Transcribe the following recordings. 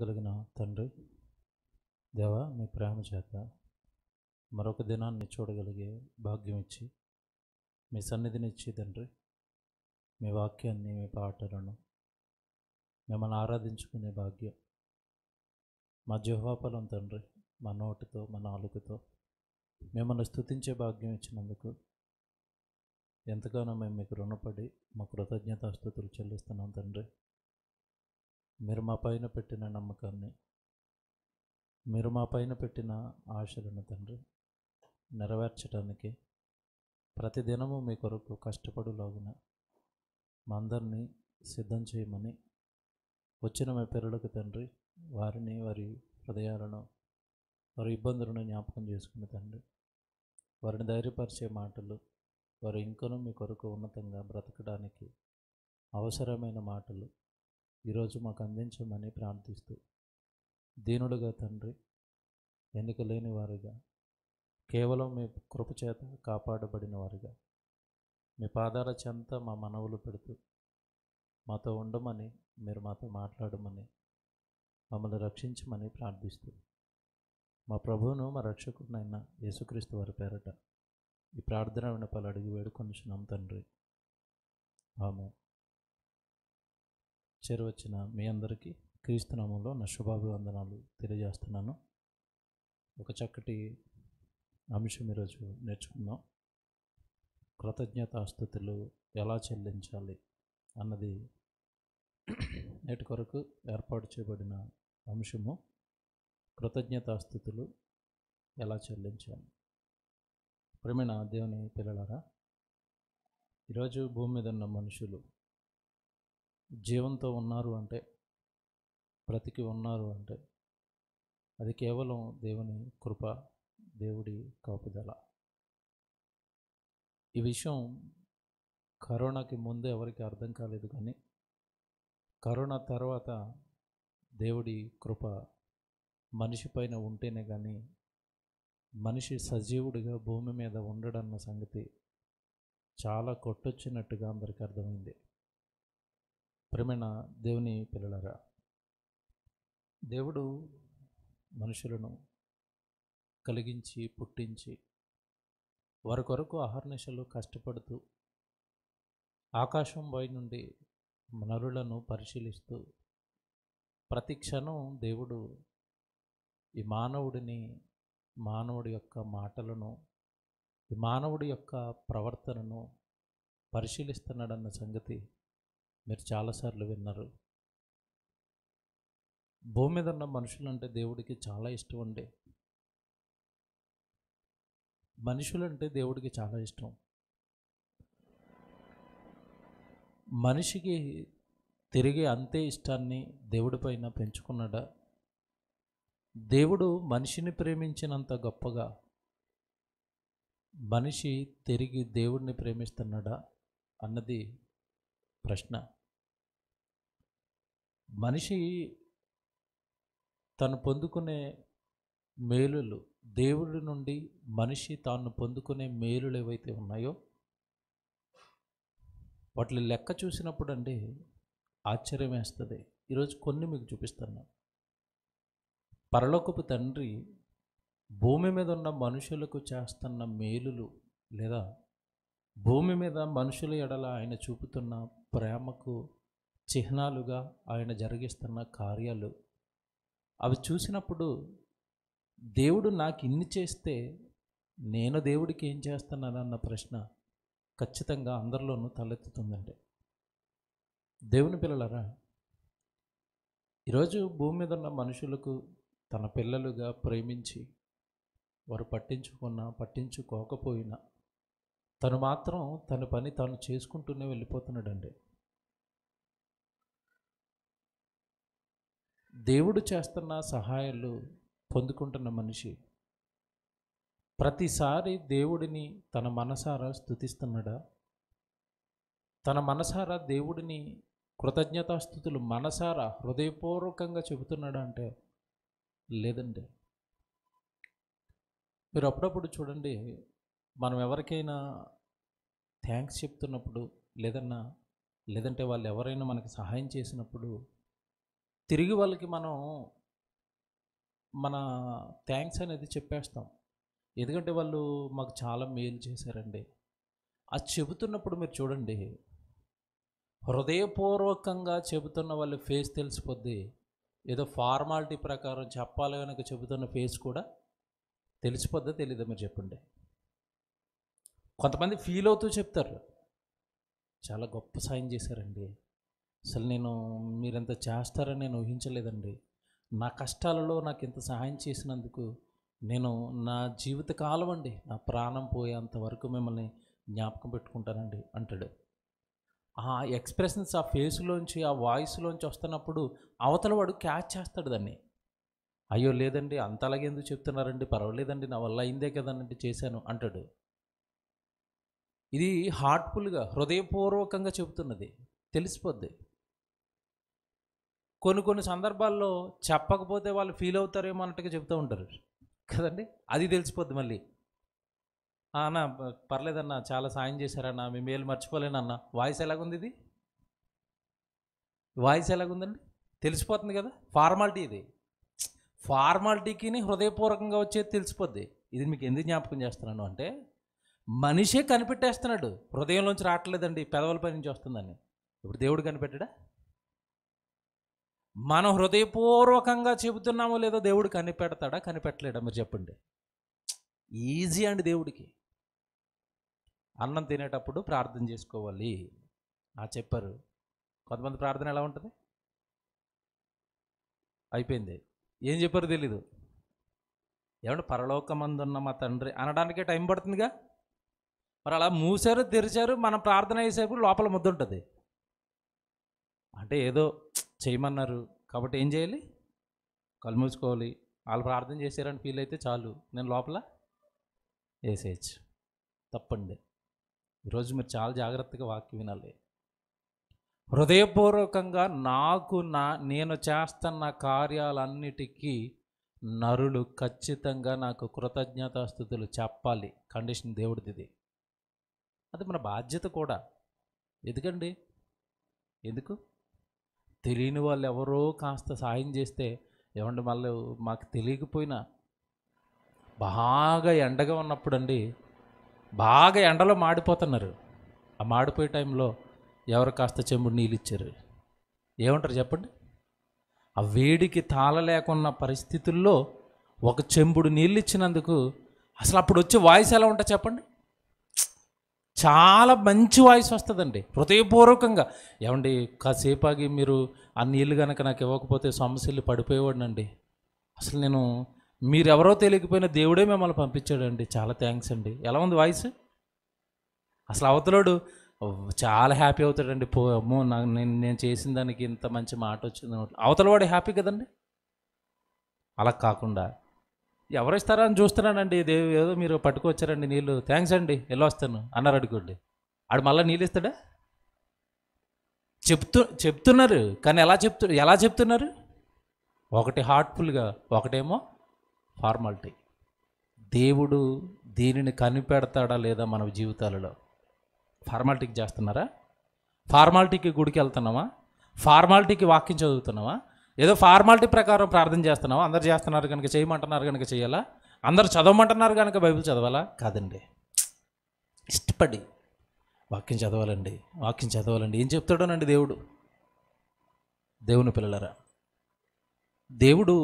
కలిగిన తండ్రి దేవ మీ ప్రేమ చేత మరొక దినాన్ని చూడగలిగే భాగ్యం ఇచ్చి మీ సన్నిధినిచ్చి తండ్రి మీ వాక్యాన్ని మీ పాటలను మిమ్మల్ని ఆరాధించుకునే భాగ్యం మా జిహ్వాపలం తండ్రి మా నోటితో మా నాలుగుతో మిమ్మల్ని స్థుతించే భాగ్యం ఇచ్చినందుకు ఎంతగానో మేము మీకు రుణపడి మా కృతజ్ఞతాస్థుతులు చెల్లిస్తున్నాం తండ్రి మీరు మా పైన పెట్టిన నమ్మకాన్ని మీరు మా పైన పెట్టిన ఆశలను తండ్రి నెరవేర్చడానికి ప్రతిదినము మీ కొరకు కష్టపడులాగున మా అందరినీ సిద్ధం చేయమని వచ్చిన మీ పిల్లలకు తండ్రి వారిని వారి హృదయాలను వారి ఇబ్బందులను జ్ఞాపకం చేసుకుని తండ్రి వారిని ధైర్యపరిచే మాటలు వారు ఇంకనూ మీ కొరకు ఉన్నతంగా బ్రతకడానికి అవసరమైన మాటలు ఈరోజు మాకు అందించమని ప్రార్థిస్తూ దీనుడుగా తండ్రి ఎన్నిక లేని వారుగా కేవలం మీ కృపచేత కాపాడబడిన వారుగా మీ పాదాల చెంత మా మనవులు పెడుతూ మాతో ఉండమని మీరు మాతో మాట్లాడమని మమ్మల్ని రక్షించమని ప్రార్థిస్తూ మా ప్రభువును మా రక్షకుడినైన యేసుక్రీస్తు వారి పేరట ఈ ప్రార్థన వినపాలు అడిగి వేడుకొనిచున్నాం తండ్రి ఆమె చేరువచ్చిన మీ అందరికీ క్రీస్తునామంలో నా శుభాభివందనాలు తెలియజేస్తున్నాను ఒక చక్కటి అంశం ఈరోజు నేర్చుకుందాం కృతజ్ఞత ఆస్తుతులు ఎలా చెల్లించాలి అన్నది నేటి కొరకు ఏర్పాటు చేయబడిన అంశము కృతజ్ఞతాస్థుతులు ఎలా చెల్లించాలి ప్రమేణ దేవుని పిల్లలారా ఈరోజు భూమి మీద ఉన్న మనుషులు జీవంతో ఉన్నారు అంటే బ్రతికి ఉన్నారు అంటే అది కేవలం దేవుని కృప దేవుడి కాపుదల ఈ విషయం కరోనాకి ముందు ఎవరికి అర్థం కాలేదు కానీ కరోనా తర్వాత దేవుడి కృప మనిషి పైన ఉంటేనే కానీ మనిషి సజీవుడిగా భూమి మీద ఉండడన్న సంగతి చాలా కొట్టొచ్చినట్టుగా అందరికీ అర్థమైంది ప్రేమణ దేవుని పిల్లలారా దేవుడు మనుషులను కలిగించి పుట్టించి వారి కొరకు ఆహర్నిశలు కష్టపడుతూ ఆకాశం బయ నుండి నరులను పరిశీలిస్తూ ప్రతి క్షణం దేవుడు ఈ మానవుడిని మానవుడి యొక్క మాటలను ఈ మానవుడి యొక్క ప్రవర్తనను పరిశీలిస్తున్నాడన్న సంగతి మీరు చాలాసార్లు విన్నారు భూమి మీద ఉన్న మనుషులంటే దేవుడికి చాలా ఇష్టం అండి మనుషులంటే దేవుడికి చాలా ఇష్టం మనిషికి తిరిగి అంతే ఇష్టాన్ని దేవుడిపైన పెంచుకున్నాడా దేవుడు మనిషిని ప్రేమించినంత గొప్పగా మనిషి తిరిగి దేవుడిని ప్రేమిస్తున్నాడా అన్నది ప్రశ్న మనిషి తను పొందుకునే మేలులు దేవుడి నుండి మనిషి తాను పొందుకునే మేలులు ఏవైతే ఉన్నాయో వాటిని లెక్క చూసినప్పుడు అండి ఆశ్చర్యం వేస్తుంది ఈరోజు కొన్ని మీకు చూపిస్తాను పరలోకపు తండ్రి భూమి మీద ఉన్న మనుషులకు చేస్తున్న మేలులు లేదా భూమి మీద మనుషుల ఎడల ఆయన చూపుతున్న ప్రేమకు చిహ్నాలుగా ఆయన జరిగిస్తున్న కార్యాలు అవి చూసినప్పుడు దేవుడు నాకు ఇన్ని చేస్తే నేను దేవుడికి ఏం చేస్తున్నానన్న ప్రశ్న ఖచ్చితంగా అందరిలోనూ తలెత్తుతుందండి దేవుని పిల్లలరా ఈరోజు భూమి మీద ఉన్న మనుషులకు తన పిల్లలుగా ప్రేమించి వారు పట్టించుకున్నా పట్టించుకోకపోయినా తను మాత్రం తన పని తాను చేసుకుంటూనే వెళ్ళిపోతున్నాడండి దేవుడు చేస్తున్న సహాయాలు పొందుకుంటున్న మనిషి ప్రతిసారి దేవుడిని తన మనసారా స్థుతిస్తున్నాడా తన మనసారా దేవుడిని కృతజ్ఞతాస్థుతులు మనసారా హృదయపూర్వకంగా చెబుతున్నాడా అంటే లేదండి మీరు అప్పుడప్పుడు చూడండి మనం ఎవరికైనా థ్యాంక్స్ చెప్తున్నప్పుడు లేదన్నా లేదంటే వాళ్ళు ఎవరైనా మనకు సహాయం చేసినప్పుడు తిరిగి వాళ్ళకి మనం మన థ్యాంక్స్ అనేది చెప్పేస్తాం ఎందుకంటే వాళ్ళు మాకు చాలా మేలు చేశారండి అది చెబుతున్నప్పుడు మీరు చూడండి హృదయపూర్వకంగా చెబుతున్న వాళ్ళ ఫేస్ తెలిసిపోద్ది ఏదో ఫార్మాలిటీ ప్రకారం చెప్పాలి కనుక చెబుతున్న ఫేస్ కూడా తెలిసిపోద్దా తెలీదా మీరు చెప్పండి కొంతమంది ఫీల్ అవుతూ చెప్తారు చాలా గొప్ప సాయం చేశారండి అసలు నేను మీరెంత చేస్తారని నేను ఊహించలేదండి నా కష్టాలలో నాకు ఇంత సహాయం చేసినందుకు నేను నా జీవితకాలం అండి నా ప్రాణం పోయేంత వరకు మిమ్మల్ని జ్ఞాపకం పెట్టుకుంటానండి అంటాడు ఆ ఎక్స్ప్రెషన్స్ ఆ ఫేస్లోంచి ఆ వాయిస్లోంచి వస్తున్నప్పుడు అవతల వాడు క్యాచ్ చేస్తాడు దాన్ని అయ్యో లేదండి అంత అలాగే ఎందుకు చెప్తున్నారండి పర్వాలేదండి నా వల్ల అయిందే కదనండి చేశాను అంటాడు ఇది హార్ట్ఫుల్గా హృదయపూర్వకంగా చెబుతున్నది తెలిసిపోద్ది కొన్ని కొన్ని సందర్భాల్లో చెప్పకపోతే వాళ్ళు ఫీల్ అవుతారేమో అన్నట్టుగా చెప్తూ ఉంటారు కదండి అది తెలిసిపోద్ది మళ్ళీ అన్న పర్లేదన్నా చాలా సాయం చేశారన్నా మీ మేలు మర్చిపోలేనన్నా వాయిస్ ఎలాగుంది ఇది వాయిస్ ఎలాగుందండి తెలిసిపోతుంది కదా ఫార్మాలిటీ ఇది ఫార్మాలిటీకి హృదయపూర్వకంగా వచ్చేది తెలిసిపోద్ది ఇది మీకు ఎందుకు జ్ఞాపకం చేస్తున్నాను అంటే మనిషే కనిపెట్టేస్తున్నాడు హృదయంలోంచి రావట్లేదండి పెదవుల పై నుంచి వస్తుందని ఇప్పుడు దేవుడు కనిపెట్టడా మనం హృదయపూర్వకంగా చెబుతున్నామో లేదో దేవుడు కనిపెడతాడా కనిపెట్టలేడా చెప్పండి ఈజీ అండి దేవుడికి అన్నం తినేటప్పుడు ప్రార్థన చేసుకోవాలి ఆ చెప్పారు కొంతమంది ప్రార్థన ఎలా ఉంటుంది అయిపోయింది ఏం చెప్పారు తెలీదు ఏమంటే పరలోకమందున్న మా తండ్రి అనడానికే టైం పడుతుందిగా మరి అలా మూసారు తెరిచారు మనం ప్రార్థన అయ్యేసేపు లోపల ముద్దు ఉంటుంది అంటే ఏదో చేయమన్నారు కాబట్టి ఏం చేయాలి కలుమూసుకోవాలి వాళ్ళు ప్రార్థన చేశారని ఫీల్ అయితే చాలు నేను లోపల వేసేయచ్చు తప్పండి ఈరోజు మీరు చాలా జాగ్రత్తగా వాక్యం వినాలి హృదయపూర్వకంగా నాకు నా నేను చేస్తున్న కార్యాలన్నిటికీ నరులు ఖచ్చితంగా నాకు కృతజ్ఞతాస్థుతులు చెప్పాలి కండిషన్ దేవుడిది అది మన బాధ్యత కూడా ఎందుకండి ఎందుకు తెలియని వాళ్ళు ఎవరో కాస్త సాయం చేస్తే ఏమండి మళ్ళీ మాకు తెలియకపోయినా బాగా ఎండగా ఉన్నప్పుడు అండి బాగా ఎండలో మాడిపోతున్నారు ఆ మాడిపోయే టైంలో ఎవరు కాస్త చెంబుడు నీళ్ళు ఇచ్చారు ఏమంటారు చెప్పండి ఆ వేడికి తాళలేకున్న పరిస్థితుల్లో ఒక చెంబుడు నీళ్ళు ఇచ్చినందుకు అసలు అప్పుడు వచ్చే వాయిస్ ఎలా ఉంటా చెప్పండి చాలా మంచి వాయిస్ వస్తుందండి హృదయపూర్వకంగా ఏమండి కాసేపు ఆగి మీరు ఆ నీళ్ళు కనుక నాకు ఇవ్వకపోతే సమస్యలు పడిపోయేవాడినండి అసలు నేను మీరెవరో తెలియకపోయిన దేవుడే మిమ్మల్ని పంపించాడండి చాలా థ్యాంక్స్ అండి ఎలా ఉంది వాయిస్ అసలు అవతలోడు చాలా హ్యాపీ అవుతాడండి పో అమ్మో నేను నేను చేసిన దానికి ఇంత మంచి మాట వచ్చింది అవతలవాడు హ్యాపీ కదండి అలా కాకుండా ఎవరు ఇస్తారా అని చూస్తున్నానండి దేవి ఏదో మీరు పట్టుకొచ్చారండి నీళ్ళు థ్యాంక్స్ అండి ఎలా వస్తాను అన్నారు అడుగుండి ఆడు మళ్ళీ నీళ్ళు ఇస్తాడా చెప్తు చెప్తున్నారు కానీ ఎలా చెప్తు ఎలా చెప్తున్నారు ఒకటి హార్ట్ఫుల్గా ఒకటేమో ఫార్మాలిటీ దేవుడు దీనిని కనిపెడతాడా లేదా మన జీవితాలలో ఫార్మాలిటీకి చేస్తున్నారా ఫార్మాలిటీకి గుడికి వెళ్తున్నామా ఫార్మాలిటీకి వాక్యం చదువుతున్నామా ఏదో ఫార్మాలిటీ ప్రకారం ప్రార్థన చేస్తున్నావు అందరు చేస్తున్నారు కనుక చేయమంటున్నారు కనుక చేయాలా అందరు చదవమంటున్నారు కనుక బైబిల్ చదవాలా కాదండి ఇష్టపడి వాక్యం చదవాలండి వాక్యం చదవాలండి ఏం చెప్తాడోనండి దేవుడు దేవుని పిల్లలరా దేవుడు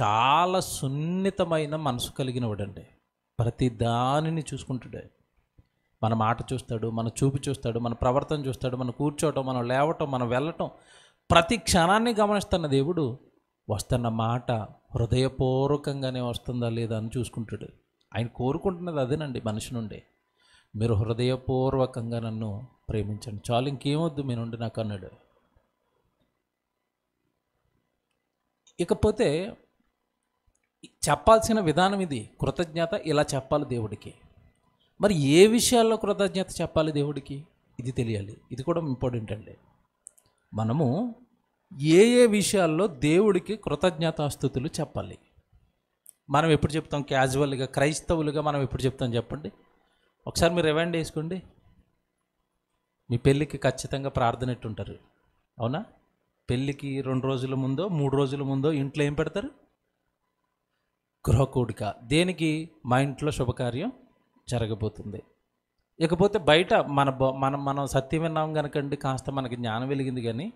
చాలా సున్నితమైన మనసు కలిగిన వాడండి ప్రతి దానిని చూసుకుంటాడు మన మాట చూస్తాడు మన చూపు చూస్తాడు మన ప్రవర్తన చూస్తాడు మన కూర్చోవటం మనం లేవటం మనం వెళ్ళటం ప్రతి క్షణాన్ని గమనిస్తున్న దేవుడు వస్తున్న మాట హృదయపూర్వకంగానే వస్తుందా లేదా అని చూసుకుంటాడు ఆయన కోరుకుంటున్నది అదేనండి మనిషి నుండి మీరు హృదయపూర్వకంగా నన్ను ప్రేమించండి చాలు ఇంకేమొద్దు మీ నుండి నాకు అన్నాడు ఇకపోతే చెప్పాల్సిన విధానం ఇది కృతజ్ఞత ఇలా చెప్పాలి దేవుడికి మరి ఏ విషయాల్లో కృతజ్ఞత చెప్పాలి దేవుడికి ఇది తెలియాలి ఇది కూడా ఇంపార్టెంట్ అండి మనము ఏ ఏ విషయాల్లో దేవుడికి కృతజ్ఞతాస్థుతులు చెప్పాలి మనం ఎప్పుడు చెప్తాం క్యాజువల్గా క్రైస్తవులుగా మనం ఎప్పుడు చెప్తాం చెప్పండి ఒకసారి మీరు రివైండ్ వేసుకోండి మీ పెళ్ళికి ఖచ్చితంగా ప్రార్థన ఎట్టుంటారు అవునా పెళ్ళికి రెండు రోజుల ముందో మూడు రోజుల ముందో ఇంట్లో ఏం పెడతారు గృహకూడిక దేనికి మా ఇంట్లో శుభకార్యం జరగబోతుంది ఇకపోతే బయట మన మనం మనం సత్యం విన్నాం కనుకండి కాస్త మనకి జ్ఞానం వెలిగింది కానీ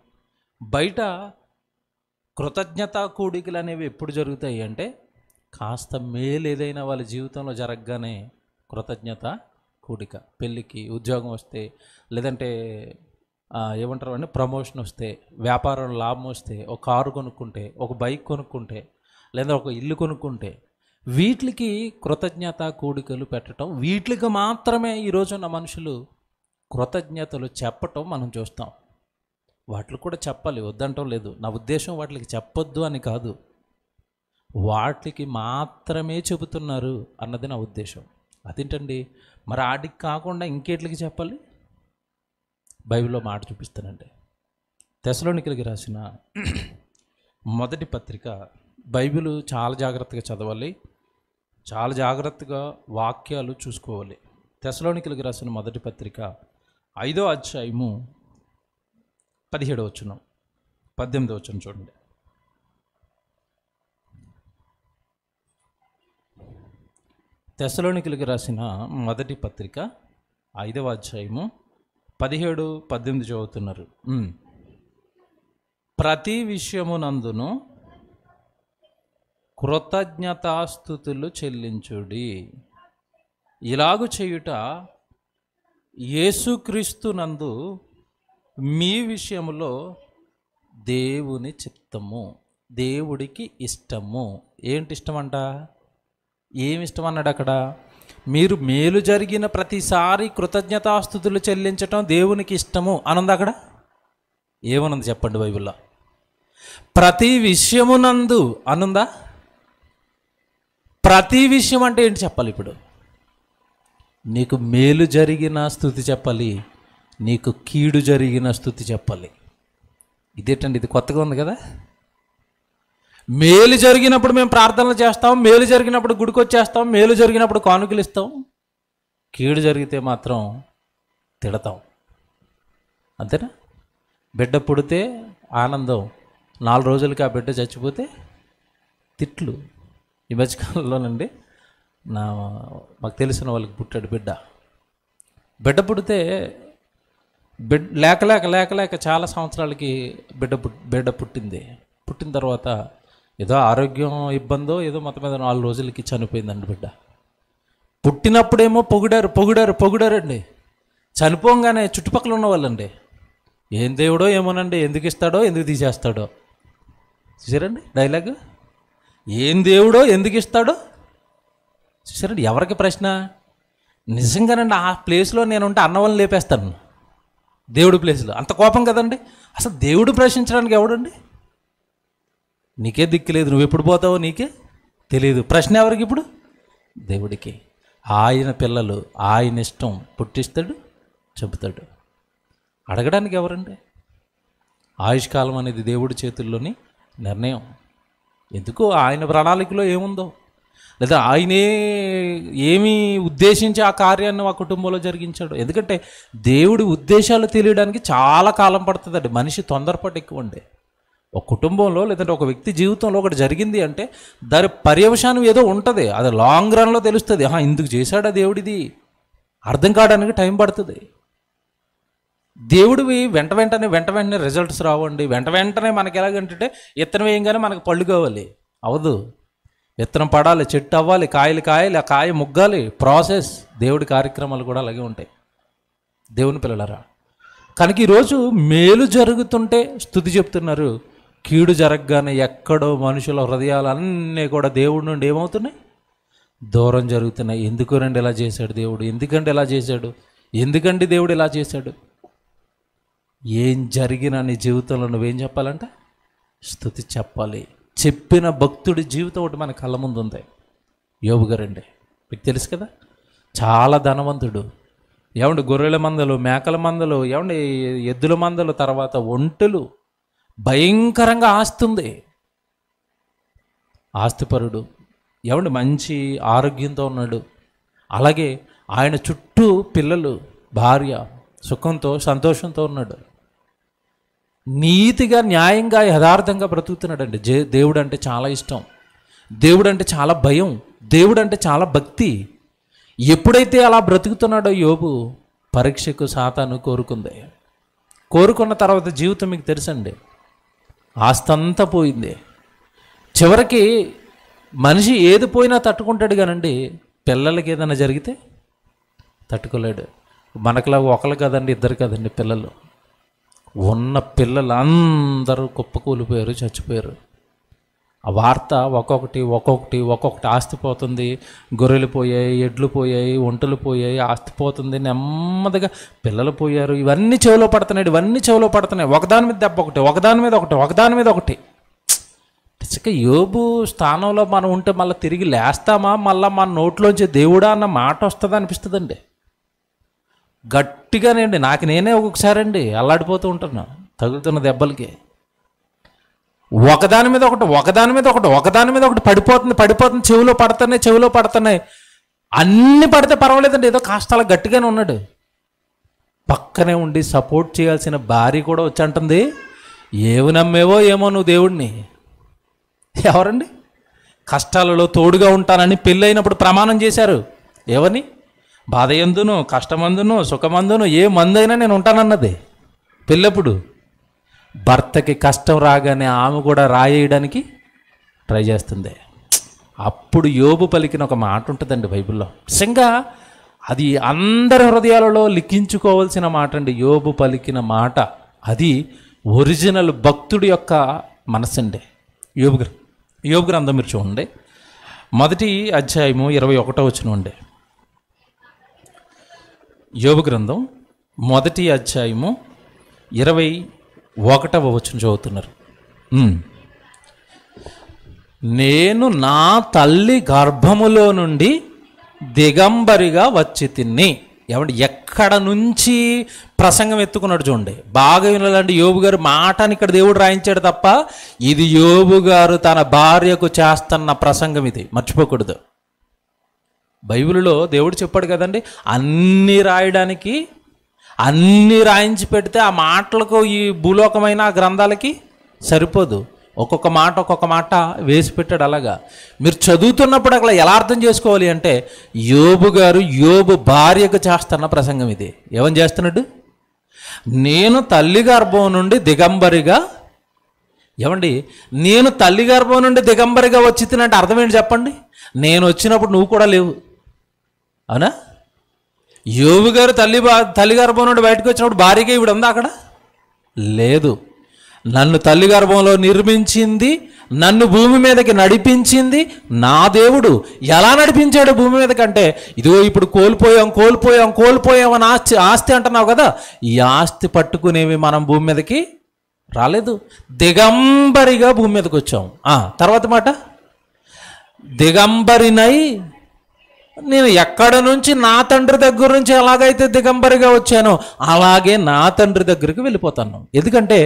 బయట కృతజ్ఞతా కూడికలు అనేవి ఎప్పుడు జరుగుతాయి అంటే కాస్త మేలు ఏదైనా వాళ్ళ జీవితంలో జరగగానే కృతజ్ఞత కూడిక పెళ్ళికి ఉద్యోగం వస్తే లేదంటే ఏమంటారు అంటే ప్రమోషన్ వస్తే వ్యాపారం లాభం వస్తే ఒక కారు కొనుక్కుంటే ఒక బైక్ కొనుక్కుంటే లేదా ఒక ఇల్లు కొనుక్కుంటే వీటికి కృతజ్ఞత కోడికలు పెట్టడం వీటికి మాత్రమే ఈరోజు ఉన్న మనుషులు కృతజ్ఞతలు చెప్పటం మనం చూస్తాం వాటికి కూడా చెప్పాలి వద్దంటం లేదు నా ఉద్దేశం వాటికి చెప్పొద్దు అని కాదు వాటికి మాత్రమే చెబుతున్నారు అన్నది నా ఉద్దేశం అదేంటండి మరి ఆటికి కాకుండా ఇంకేట్లకి చెప్పాలి బైబిల్లో మాట చూపిస్తానండి తెసలోనికలకి రాసిన మొదటి పత్రిక బైబిల్ చాలా జాగ్రత్తగా చదవాలి చాలా జాగ్రత్తగా వాక్యాలు చూసుకోవాలి తెసలోనికలకు రాసిన మొదటి పత్రిక ఐదో అధ్యాయము పదిహేడో వచ్చిన పద్దెనిమిది వచ్చిన చూడండి తెసలోనికలకు రాసిన మొదటి పత్రిక ఐదవ అధ్యాయము పదిహేడు పద్దెనిమిది చదువుతున్నారు ప్రతి విషయమునందును కృతజ్ఞతాస్థుతులు చెల్లించుడి ఇలాగు చేయుట యేసుక్రీస్తునందు మీ విషయంలో దేవుని చిత్తము దేవుడికి ఇష్టము ఏంటి ఇష్టమంట ఏమి ఇష్టం అన్నాడు అక్కడ మీరు మేలు జరిగిన ప్రతిసారి కృతజ్ఞతాస్థుతులు చెల్లించటం దేవునికి ఇష్టము అనుంది అక్కడ ఏమనుంది చెప్పండి బైబిల్లో ప్రతి విషయమునందు అనుందా ప్రతి విషయం అంటే ఏంటి చెప్పాలి ఇప్పుడు నీకు మేలు జరిగిన స్థుతి చెప్పాలి నీకు కీడు జరిగిన స్థుతి చెప్పాలి ఇదేటండి ఇది కొత్తగా ఉంది కదా మేలు జరిగినప్పుడు మేము ప్రార్థనలు చేస్తాం మేలు జరిగినప్పుడు గుడికొచ్చేస్తాం మేలు జరిగినప్పుడు కానుకలు ఇస్తాం కీడు జరిగితే మాత్రం తిడతాం అంతేనా బిడ్డ పుడితే ఆనందం నాలుగు రోజులకి ఆ బిడ్డ చచ్చిపోతే తిట్లు ఈ మధ్యకాలంలోనండి నా మాకు తెలిసిన వాళ్ళకి పుట్టాడు బిడ్డ బిడ్డ పుడితే బిడ్ లేక లేక లేక లేక చాలా సంవత్సరాలకి బిడ్డ పుట్ బిడ్డ పుట్టింది పుట్టిన తర్వాత ఏదో ఆరోగ్యం ఇబ్బందో ఏదో మొత్తం మీద నాలుగు రోజులకి చనిపోయిందండి బిడ్డ పుట్టినప్పుడేమో పొగిడారు పొగిడారు పొగిడారండి చనిపోగానే చుట్టుపక్కల ఉన్న వాళ్ళండి ఏం దేవుడో ఏమోనండి ఎందుకు ఇస్తాడో ఎందుకు తీసేస్తాడో చూసారండి డైలాగ్ ఏం దేవుడో ఎందుకు ఇస్తాడో చూసారండి ఎవరికి ప్రశ్న నిజంగానండి ఆ ప్లేస్లో నేను ఉంటే అన్నవాళ్ళని లేపేస్తాను దేవుడి ప్లేస్లో అంత కోపం కదండి అసలు దేవుడు ప్రశ్నించడానికి ఎవడండి నీకే దిక్కు లేదు నువ్వు ఎప్పుడు పోతావో నీకే తెలియదు ప్రశ్న ఎవరికి ఇప్పుడు దేవుడికి ఆయన పిల్లలు ఆయన ఇష్టం పుట్టిస్తాడు చెబుతాడు అడగడానికి ఎవరండి ఆయుష్కాలం అనేది దేవుడి చేతుల్లోని నిర్ణయం ఎందుకు ఆయన ప్రణాళికలో ఏముందో లేదా ఆయనే ఏమి ఉద్దేశించి ఆ కార్యాన్ని మా కుటుంబంలో జరిగించాడు ఎందుకంటే దేవుడి ఉద్దేశాలు తెలియడానికి చాలా కాలం పడుతుందండి మనిషి తొందరపాటు ఎక్కువ ఉండే ఒక కుటుంబంలో లేదంటే ఒక వ్యక్తి జీవితంలో ఒకటి జరిగింది అంటే దాని పర్యవశానం ఏదో ఉంటుంది అది లాంగ్ రన్లో తెలుస్తుంది ఇందుకు చేశాడా దేవుడిది అర్థం కావడానికి టైం పడుతుంది దేవుడివి వెంట వెంటనే వెంట వెంటనే రిజల్ట్స్ రావండి వెంట వెంటనే మనకి ఎలాగంటే విత్తనం వేయంగానే మనకు పళ్ళు కావాలి అవదు విత్తనం పడాలి చెట్టు అవ్వాలి కాయలు కాయలు ఆ కాయ ముగ్గాలి ప్రాసెస్ దేవుడి కార్యక్రమాలు కూడా అలాగే ఉంటాయి దేవుని పిల్లలరా కనుక ఈరోజు మేలు జరుగుతుంటే స్థుతి చెప్తున్నారు కీడు జరగగానే ఎక్కడో మనుషుల హృదయాలు అన్నీ కూడా దేవుడి నుండి ఏమవుతున్నాయి దూరం జరుగుతున్నాయి ఎందుకు రండి ఇలా చేశాడు దేవుడు ఎందుకండి ఇలా చేశాడు ఎందుకండి దేవుడు ఇలా చేశాడు ఏం జరిగినా నీ జీవితంలో నువ్వేం చెప్పాలంట స్థుతి చెప్పాలి చెప్పిన భక్తుడి జీవితం ఒకటి మన కళ్ళ ముందు ఉంది యోబు గారండి మీకు తెలుసు కదా చాలా ధనవంతుడు ఏమండి గొర్రెల మందలు మేకల మందలు ఏమండి ఎద్దుల మందలు తర్వాత ఒంటెలు భయంకరంగా ఆస్తుంది ఆస్తిపరుడు ఏమండి మంచి ఆరోగ్యంతో ఉన్నాడు అలాగే ఆయన చుట్టూ పిల్లలు భార్య సుఖంతో సంతోషంతో ఉన్నాడు నీతిగా న్యాయంగా యథార్థంగా బ్రతుకుతున్నాడండి జే దేవుడు అంటే చాలా ఇష్టం దేవుడు అంటే చాలా భయం దేవుడు అంటే చాలా భక్తి ఎప్పుడైతే అలా బ్రతుకుతున్నాడో యోబు పరీక్షకు సాతాను కోరుకుంది కోరుకున్న తర్వాత జీవితం మీకు తెలుసండి ఆస్తంతా పోయింది చివరికి మనిషి ఏది పోయినా తట్టుకుంటాడు కానండి పిల్లలకి ఏదైనా జరిగితే తట్టుకోలేడు మనకులా ఒకరు కదండి ఇద్దరు కదండి పిల్లలు ఉన్న పిల్లలందరూ కుప్పకూలిపోయారు చచ్చిపోయారు ఆ వార్త ఒక్కొక్కటి ఒక్కొక్కటి ఒక్కొక్కటి ఆస్తి పోతుంది గొర్రెలు పోయాయి ఎడ్లు పోయాయి ఒంటలు పోయాయి ఆస్తి పోతుంది నెమ్మదిగా పిల్లలు పోయారు ఇవన్నీ చెవిలో పడుతున్నాయి ఇవన్నీ చెవిలో పడుతున్నాయి ఒకదాని మీద దెబ్బ ఒకటి ఒకదాని మీద ఒకటి ఒకదాని మీద ఒకటి ఇక యోబు స్థానంలో మనం ఉంటే మళ్ళీ తిరిగి లేస్తామా మళ్ళీ మన నోట్లోంచి దేవుడా అన్న మాట వస్తుంది అనిపిస్తుందండి అండి నాకు నేనే ఒక్కొక్కసారి అండి అల్లాడిపోతూ ఉంటాను తగులుతున్న దెబ్బలకి ఒకదాని మీద ఒకటి ఒకదాని మీద ఒకటి ఒకదాని మీద ఒకటి పడిపోతుంది పడిపోతుంది చెవిలో పడుతున్నాయి చెవిలో పడుతున్నాయి అన్నీ పడితే పర్వాలేదండి ఏదో కాస్త గట్టిగానే ఉన్నాడు పక్కనే ఉండి సపోర్ట్ చేయాల్సిన భార్య కూడా వచ్చి అంటుంది ఏమి నమ్మేవో ఏమో నువ్వు దేవుడిని ఎవరండి కష్టాలలో తోడుగా ఉంటానని పెళ్ళైనప్పుడు ప్రమాణం చేశారు ఏమని బాధ ఎందును కష్టమందును సుఖమందును ఏ మందైనా నేను ఉంటానన్నది పెళ్ళప్పుడు భర్తకి కష్టం రాగానే ఆమె కూడా రాయేయడానికి ట్రై చేస్తుంది అప్పుడు యోబు పలికిన ఒక మాట ఉంటుందండి బైబిల్లో నిజంగా అది అందరి హృదయాలలో లిఖించుకోవాల్సిన మాట అండి యోబు పలికిన మాట అది ఒరిజినల్ భక్తుడి యొక్క మనసండి యోబు యోబు గ్రంథం మీరు చూడండి మొదటి అధ్యాయము ఇరవై ఒకటో వచ్చిన ఉండే యోబు గ్రంథం మొదటి అధ్యాయము ఇరవై ఒకటవ వచ్చిన చదువుతున్నారు నేను నా తల్లి గర్భములో నుండి దిగంబరిగా వచ్చి తిన్ని ఏమంటే ఎక్కడ నుంచి ప్రసంగం ఎత్తుకున్నాడు చూడండి బాగా వినాలంటే యోబు గారు మాటని ఇక్కడ దేవుడు రాయించాడు తప్ప ఇది యోబు గారు తన భార్యకు చేస్తున్న ప్రసంగం ఇది మర్చిపోకూడదు బైబిల్లో దేవుడు చెప్పాడు కదండి అన్నీ రాయడానికి అన్నీ రాయించి పెడితే ఆ మాటలకు ఈ భూలోకమైన గ్రంథాలకి సరిపోదు ఒక్కొక్క మాట ఒక్కొక్క మాట వేసి పెట్టాడు అలాగా మీరు చదువుతున్నప్పుడు అక్కడ ఎలా అర్థం చేసుకోవాలి అంటే యోబు గారు యోబు భార్యకు చేస్తున్న ప్రసంగం ఇది ఏమని చేస్తున్నాడు నేను తల్లి గర్భం నుండి దిగంబరిగా ఏమండి నేను తల్లి గర్భం నుండి దిగంబరిగా వచ్చి తినంటే అర్థమేంటి చెప్పండి నేను వచ్చినప్పుడు నువ్వు కూడా లేవు అవునా యోబు గారు తల్లి బా తల్లి గర్భం నుండి బయటకు వచ్చినప్పుడు భారీగా ఇవిడ ఉందా అక్కడ లేదు నన్ను తల్లి గర్భంలో నిర్మించింది నన్ను భూమి మీదకి నడిపించింది నా దేవుడు ఎలా నడిపించాడు భూమి మీదకంటే ఇదిగో ఇప్పుడు కోల్పోయాం కోల్పోయాం కోల్పోయాం అని ఆస్తి ఆస్తి అంటున్నావు కదా ఈ ఆస్తి పట్టుకునేవి మనం భూమి మీదకి రాలేదు దిగంబరిగా భూమి మీదకి వచ్చాం తర్వాత మాట దిగంబరినై నేను ఎక్కడ నుంచి నా తండ్రి దగ్గర నుంచి ఎలాగైతే దిగంబరిగా వచ్చానో అలాగే నా తండ్రి దగ్గరికి వెళ్ళిపోతాను ఎందుకంటే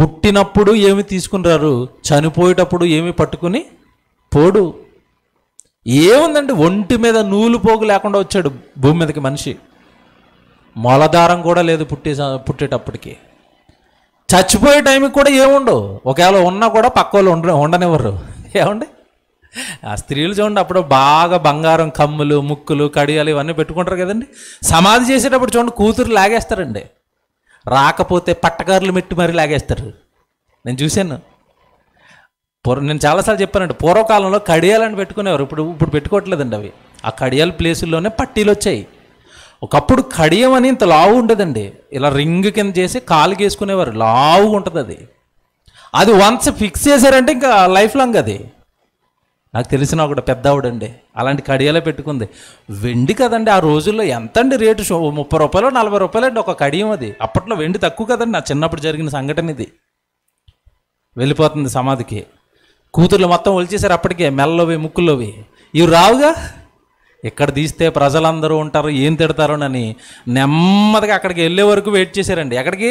పుట్టినప్పుడు ఏమి తీసుకున్నారు చనిపోయేటప్పుడు ఏమి పట్టుకుని పోడు ఏముందండి ఒంటి మీద నూలు పోగు లేకుండా వచ్చాడు భూమి మీదకి మనిషి మొలదారం కూడా లేదు పుట్టే పుట్టేటప్పటికి చచ్చిపోయే టైంకి కూడా ఏముండవు ఒకవేళ ఉన్నా కూడా పక్క వాళ్ళు ఉండ ఉండనివ్వరు ఏమండి ఆ స్త్రీలు చూడండి అప్పుడు బాగా బంగారం కమ్ములు ముక్కులు కడియాలు ఇవన్నీ పెట్టుకుంటారు కదండి సమాధి చేసేటప్పుడు చూడండి కూతురు లాగేస్తారండి రాకపోతే పట్టకారులు మెట్టి మరీ లాగేస్తారు నేను చూశాను పూర్వ నేను చాలాసార్లు చెప్పానండి పూర్వకాలంలో కడియాలని పెట్టుకునేవారు ఇప్పుడు ఇప్పుడు పెట్టుకోవట్లేదండి అవి ఆ కడియాల ప్లేసుల్లోనే పట్టీలు వచ్చాయి ఒకప్పుడు కడియం అని ఇంత లావు ఉండదండి ఇలా రింగ్ కింద చేసి కాలు వేసుకునేవారు లావుగా ఉంటుంది అది అది వన్స్ ఫిక్స్ చేశారంటే ఇంకా లైఫ్ లాంగ్ అది నాకు తెలిసిన ఒకటి పెద్ద ఆవిడండి అలాంటి కడియాలే పెట్టుకుంది వెండి కదండి ఆ రోజుల్లో ఎంతండి రేటు ముప్పై రూపాయలు నలభై రూపాయలు అండి ఒక కడియం అది అప్పట్లో వెండి తక్కువ కదండి నా చిన్నప్పుడు జరిగిన సంఘటన ఇది వెళ్ళిపోతుంది సమాధికి కూతుర్లు మొత్తం ఒలిచేశారు అప్పటికే మెల్లవి ముక్కులోవి ఇవి రావుగా ఇక్కడ తీస్తే ప్రజలందరూ ఉంటారు ఏం తిడతారోనని నెమ్మదిగా అక్కడికి వెళ్ళే వరకు వెయిట్ చేశారండి ఎక్కడికి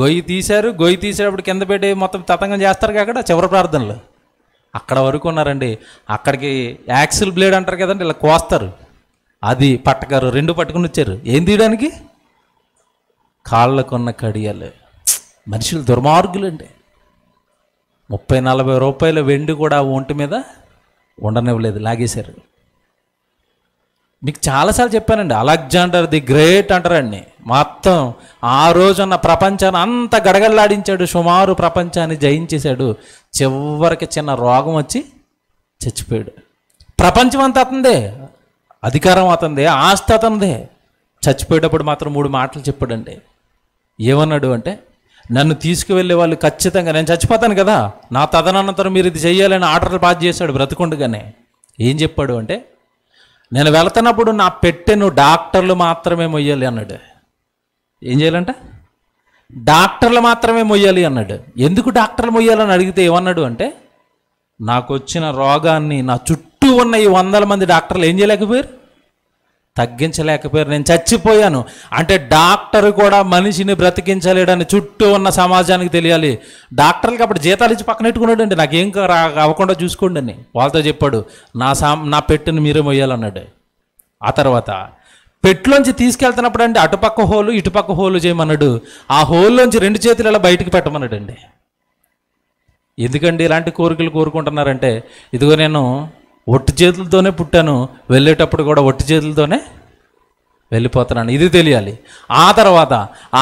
గొయ్యి తీశారు గొయ్యి తీసేటప్పుడు కింద పెట్టి మొత్తం తతంగం చేస్తారు అక్కడ చివరి ప్రార్థనలు అక్కడ వరకు ఉన్నారండి అక్కడికి యాక్సిల్ బ్లేడ్ అంటారు కదండి ఇలా కోస్తారు అది పట్టకారు రెండు పట్టుకుని వచ్చారు ఏం తీయడానికి కాళ్ళకున్న కడియాలు మనుషులు దుర్మార్గులండి ముప్పై నలభై రూపాయల వెండి కూడా ఒంటి మీద ఉండనివ్వలేదు లాగేశారు మీకు చాలాసార్లు చెప్పానండి అలెగ్జాండర్ ది గ్రేట్ అంటారండి మొత్తం ఆ రోజున్న ప్రపంచాన్ని అంత గడగడలాడించాడు సుమారు ప్రపంచాన్ని జయించేశాడు చివరికి చిన్న రోగం వచ్చి చచ్చిపోయాడు ప్రపంచం అంత అతందే అధికారం అతందే ఆస్తి అతందే చచ్చిపోయేటప్పుడు మాత్రం మూడు మాటలు చెప్పాడండి ఏమన్నాడు అంటే నన్ను తీసుకువెళ్ళే వాళ్ళు ఖచ్చితంగా నేను చచ్చిపోతాను కదా నా తదనంతరం మీరు ఇది చేయాలని ఆర్డర్లు పాస్ చేశాడు బ్రతుకుండగానే ఏం చెప్పాడు అంటే నేను వెళుతున్నప్పుడు నా పెట్టెను డాక్టర్లు మాత్రమే మొయ్యాలి అన్నాడు ఏం చేయాలంట డాక్టర్లు మాత్రమే మొయ్యాలి అన్నాడు ఎందుకు డాక్టర్లు మొయ్యాలని అడిగితే ఏమన్నాడు అంటే నాకు వచ్చిన రోగాన్ని నా చుట్టూ ఉన్న ఈ వందల మంది డాక్టర్లు ఏం చేయలేకపోయారు తగ్గించలేకపోయారు నేను చచ్చిపోయాను అంటే డాక్టర్ కూడా మనిషిని బ్రతికించలేడని చుట్టూ ఉన్న సమాజానికి తెలియాలి డాక్టర్లకి అప్పుడు జీతాలు ఇచ్చి పక్కన పెట్టుకున్నాడండి నాకేం అవ్వకుండా చూసుకోండి అని వాళ్ళతో చెప్పాడు నా సా నా పెట్టుని మీరే మొయ్యాలన్నాడు ఆ తర్వాత పెట్టులోంచి తీసుకెళ్తున్నప్పుడు అండి అటుపక్క హోలు ఇటుపక్క హోలు చేయమన్నాడు ఆ హోల్లోంచి రెండు చేతులు ఇలా పెట్టమన్నాడు పెట్టమన్నాడండి ఎందుకండి ఇలాంటి కోరికలు కోరుకుంటున్నారంటే ఇదిగో నేను ఒట్టి చేతులతోనే పుట్టాను వెళ్ళేటప్పుడు కూడా ఒట్టి చేతులతోనే వెళ్ళిపోతున్నాను ఇది తెలియాలి ఆ తర్వాత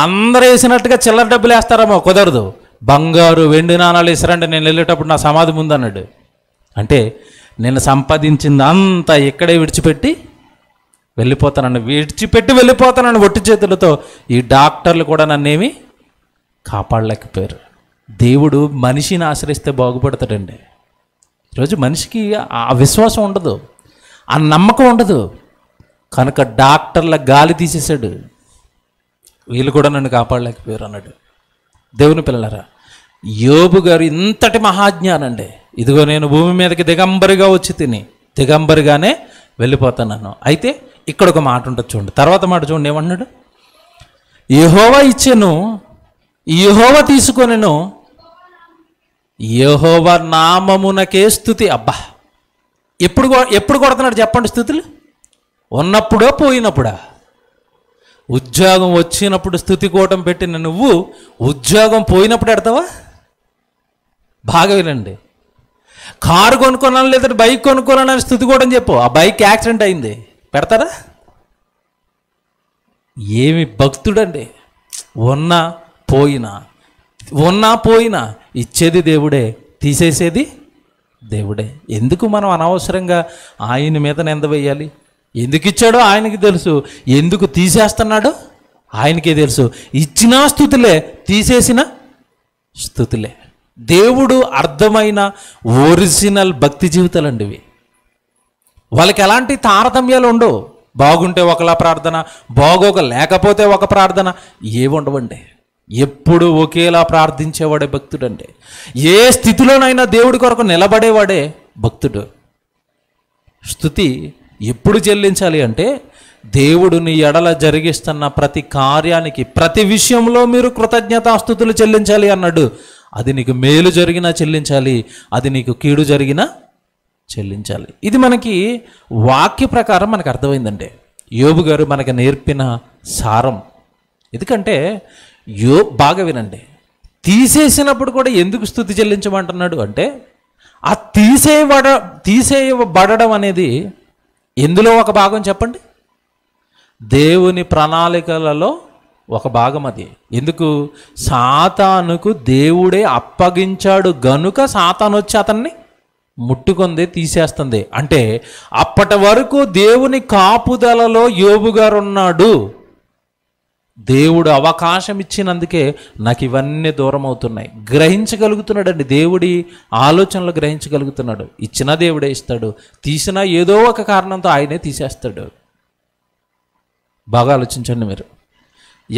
అందరూ వేసినట్టుగా చిల్లర డబ్బులు వేస్తారేమో కుదరదు బంగారు వెండి నాణాలు వేసారంటే నేను వెళ్ళేటప్పుడు నా సమాధి అన్నాడు అంటే నేను సంపాదించింది అంతా ఇక్కడే విడిచిపెట్టి వెళ్ళిపోతానని విడిచిపెట్టి వెళ్ళిపోతానని ఒట్టి చేతులతో ఈ డాక్టర్లు కూడా నన్నేమి కాపాడలేకపోయారు దేవుడు మనిషిని ఆశ్రయిస్తే బాగుపడతాడండి ఈరోజు మనిషికి ఆ విశ్వాసం ఉండదు ఆ నమ్మకం ఉండదు కనుక డాక్టర్ల గాలి తీసేశాడు వీళ్ళు కూడా నన్ను కాపాడలేకపోయారు అన్నాడు దేవుని పిల్లలరా యోబు గారు ఇంతటి మహాజ్ఞానండి ఇదిగో నేను భూమి మీదకి దిగంబరిగా వచ్చి తిని దిగంబరిగానే వెళ్ళిపోతాను అయితే ఇక్కడ ఒక మాట ఉండదు చూడండి తర్వాత మాట చూడండి ఏమన్నాడు యహోవా ఇచ్చాను యహోవా తీసుకొనిను యహోవ నామమునకే స్థుతి అబ్బా ఎప్పుడు ఎప్పుడు కొడుతున్నాడు చెప్పండి స్థుతులు ఉన్నప్పుడో పోయినప్పుడా ఉద్యోగం వచ్చినప్పుడు స్థుతి కూటం పెట్టిన నువ్వు ఉద్యోగం పోయినప్పుడు పెడతావా బాగా వినండి కారు కొనుక్కున్నాను లేదా బైక్ కొనుక్కున్నాను స్థుతి కూడా చెప్పు ఆ బైక్ యాక్సిడెంట్ అయింది పెడతారా ఏమి భక్తుడండి ఉన్నా పోయినా ఉన్నా పోయినా ఇచ్చేది దేవుడే తీసేసేది దేవుడే ఎందుకు మనం అనవసరంగా ఆయన మీద నింద వేయాలి ఎందుకు ఇచ్చాడో ఆయనకి తెలుసు ఎందుకు తీసేస్తున్నాడో ఆయనకే తెలుసు ఇచ్చిన స్థుతులే తీసేసిన స్థుతులే దేవుడు అర్థమైన ఒరిజినల్ భక్తి అండి ఇవి వాళ్ళకి ఎలాంటి తారతమ్యాలు ఉండవు బాగుంటే ఒకలా ప్రార్థన బాగోక లేకపోతే ఒక ప్రార్థన ఏవి ఉండవండి ఎప్పుడు ఒకేలా ప్రార్థించేవాడే అంటే ఏ స్థితిలోనైనా దేవుడి కొరకు నిలబడేవాడే భక్తుడు స్థుతి ఎప్పుడు చెల్లించాలి అంటే దేవుడు నీ ఎడల జరిగిస్తున్న ప్రతి కార్యానికి ప్రతి విషయంలో మీరు కృతజ్ఞతాస్థుతులు చెల్లించాలి అన్నాడు అది నీకు మేలు జరిగినా చెల్లించాలి అది నీకు కీడు జరిగినా చెల్లించాలి ఇది మనకి వాక్య ప్రకారం మనకు అర్థమైందండి యోబు గారు మనకు నేర్పిన సారం ఎందుకంటే యో బాగా వినండి తీసేసినప్పుడు కూడా ఎందుకు స్థుతి చెల్లించమంటున్నాడు అంటే ఆ తీసేయబడ తీసేయబడడం అనేది ఎందులో ఒక భాగం చెప్పండి దేవుని ప్రణాళికలలో ఒక భాగం అది ఎందుకు సాతానుకు దేవుడే అప్పగించాడు గనుక సాతాను వచ్చి అతన్ని ముట్టుకుంది తీసేస్తుంది అంటే అప్పటి వరకు దేవుని కాపుదలలో యోబుగారు ఉన్నాడు దేవుడు అవకాశం ఇచ్చినందుకే నాకు ఇవన్నీ దూరం అవుతున్నాయి గ్రహించగలుగుతున్నాడండి దేవుడి ఆలోచనలు గ్రహించగలుగుతున్నాడు ఇచ్చినా దేవుడే ఇస్తాడు తీసినా ఏదో ఒక కారణంతో ఆయనే తీసేస్తాడు బాగా ఆలోచించండి మీరు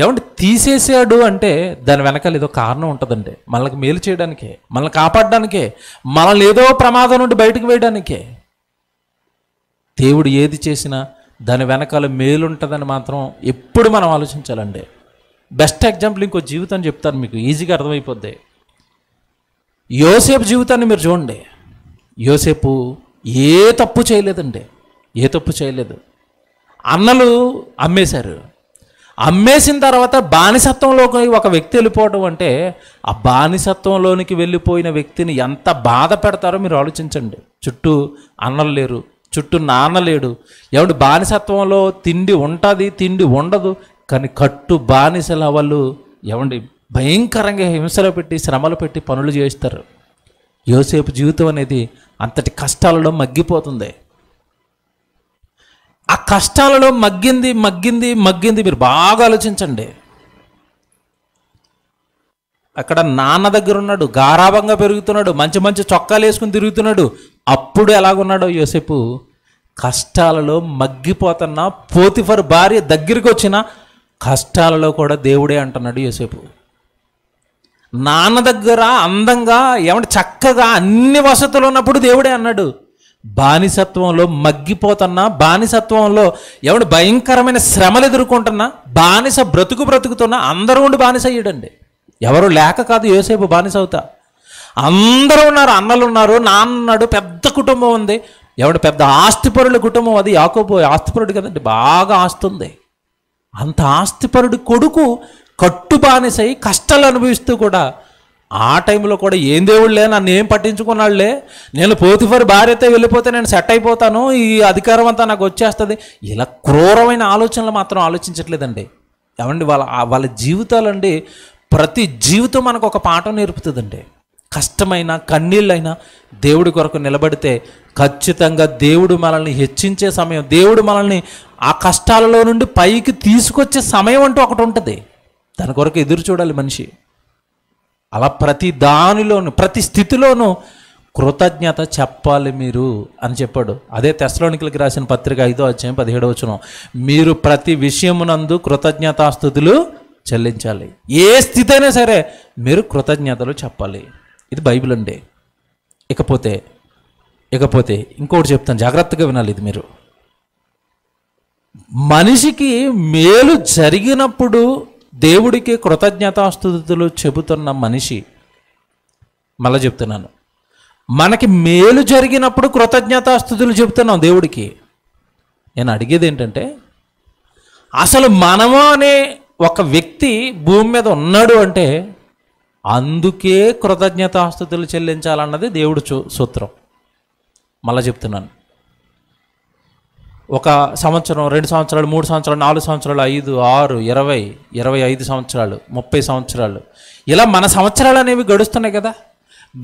ఏమంటే తీసేసాడు అంటే దాని వెనకాల ఏదో కారణం ఉంటుందండి మనల్ని మేలు చేయడానికే మనల్ని కాపాడడానికే మనల్ని ఏదో ప్రమాదం నుండి బయటకు వేయడానికే దేవుడు ఏది చేసినా దాని వెనకాల మేలుంటుందని మాత్రం ఎప్పుడు మనం ఆలోచించాలండి బెస్ట్ ఎగ్జాంపుల్ ఇంకో జీవితం చెప్తాను మీకు ఈజీగా అర్థమైపోద్ది యోసేపు జీవితాన్ని మీరు చూడండి యోసేపు ఏ తప్పు చేయలేదండి ఏ తప్పు చేయలేదు అన్నలు అమ్మేశారు అమ్మేసిన తర్వాత బానిసత్వంలోకి ఒక వ్యక్తి వెళ్ళిపోవడం అంటే ఆ బానిసత్వంలోనికి వెళ్ళిపోయిన వ్యక్తిని ఎంత బాధ పెడతారో మీరు ఆలోచించండి చుట్టూ అన్నలు లేరు చుట్టూ నాన్న లేడు బానిసత్వంలో తిండి ఉంటుంది తిండి ఉండదు కానీ కట్టు బానిసల వాళ్ళు ఎవండి భయంకరంగా హింసలు పెట్టి శ్రమలు పెట్టి పనులు చేస్తారు యోసేపు జీవితం అనేది అంతటి కష్టాలలో మగ్గిపోతుంది ఆ కష్టాలలో మగ్గింది మగ్గింది మగ్గింది మీరు బాగా ఆలోచించండి అక్కడ నాన్న దగ్గర ఉన్నాడు గారాభంగా పెరుగుతున్నాడు మంచి మంచి చొక్కాలు వేసుకుని తిరుగుతున్నాడు అప్పుడు ఎలాగున్నాడో యోసేపు కష్టాలలో మగ్గిపోతున్న పోతిఫర్ భార్య దగ్గరికి వచ్చిన కష్టాలలో కూడా దేవుడే అంటున్నాడు యోసేపు నాన్న దగ్గర అందంగా ఏమంటే చక్కగా అన్ని వసతులు ఉన్నప్పుడు దేవుడే అన్నాడు బానిసత్వంలో మగ్గిపోతున్నా బానిసత్వంలో ఏమంటే భయంకరమైన శ్రమలు ఎదుర్కొంటున్నా బానిస బ్రతుకు బ్రతుకుతున్నా అందరూ ఉండి బానిస అయ్యాడండి ఎవరు లేక కాదు ఏసేపు బానిస అవుతా అందరూ ఉన్నారు అన్నలు ఉన్నారు నాన్నడు పెద్ద కుటుంబం ఉంది ఎవడు పెద్ద ఆస్తిపరుడు కుటుంబం అది యాకోబో ఆస్తిపరుడు కదండి బాగా ఆస్తి ఉంది అంత ఆస్తిపరుడి కొడుకు కట్టు బానిసై కష్టాలు అనుభవిస్తూ కూడా ఆ టైంలో కూడా ఏం దేవుళ్ళే నన్ను ఏం పట్టించుకున్నాళ్ళే నేను పోతిఫర్ భార్యతో వెళ్ళిపోతే నేను సెట్ అయిపోతాను ఈ అధికారం అంతా నాకు వచ్చేస్తుంది ఇలా క్రూరమైన ఆలోచనలు మాత్రం ఆలోచించట్లేదండి ఏమండి వాళ్ళ వాళ్ళ జీవితాలండి ప్రతి జీవితం మనకు ఒక పాఠం నేర్పుతుందండి కష్టమైన కన్నీళ్ళైనా దేవుడి కొరకు నిలబడితే ఖచ్చితంగా దేవుడు మనల్ని హెచ్చించే సమయం దేవుడు మనల్ని ఆ కష్టాలలో నుండి పైకి తీసుకొచ్చే సమయం అంటూ ఒకటి ఉంటుంది దాని కొరకు ఎదురు చూడాలి మనిషి అలా ప్రతి దానిలోనూ ప్రతి స్థితిలోనూ కృతజ్ఞత చెప్పాలి మీరు అని చెప్పాడు అదే తెస్లోనికలకి రాసిన పత్రిక ఐదో అధ్యాయం పదిహేడవచనం మీరు ప్రతి విషయమునందు కృతజ్ఞతాస్థుతులు చెల్లించాలి ఏ స్థితి అయినా సరే మీరు కృతజ్ఞతలు చెప్పాలి ఇది బైబిల్ అండి ఇకపోతే ఇకపోతే ఇంకోటి చెప్తాను జాగ్రత్తగా వినాలి ఇది మీరు మనిషికి మేలు జరిగినప్పుడు దేవుడికి కృతజ్ఞతాస్థుతులు చెబుతున్న మనిషి మళ్ళా చెప్తున్నాను మనకి మేలు జరిగినప్పుడు కృతజ్ఞతాస్థుతులు చెబుతున్నాం దేవుడికి నేను అడిగేది ఏంటంటే అసలు మనము అనే ఒక వ్యక్తి భూమి మీద ఉన్నాడు అంటే అందుకే కృతజ్ఞతాస్థుతులు చెల్లించాలన్నది దేవుడు సూత్రం మళ్ళీ చెప్తున్నాను ఒక సంవత్సరం రెండు సంవత్సరాలు మూడు సంవత్సరాలు నాలుగు సంవత్సరాలు ఐదు ఆరు ఇరవై ఇరవై ఐదు సంవత్సరాలు ముప్పై సంవత్సరాలు ఇలా మన సంవత్సరాలు అనేవి గడుస్తున్నాయి కదా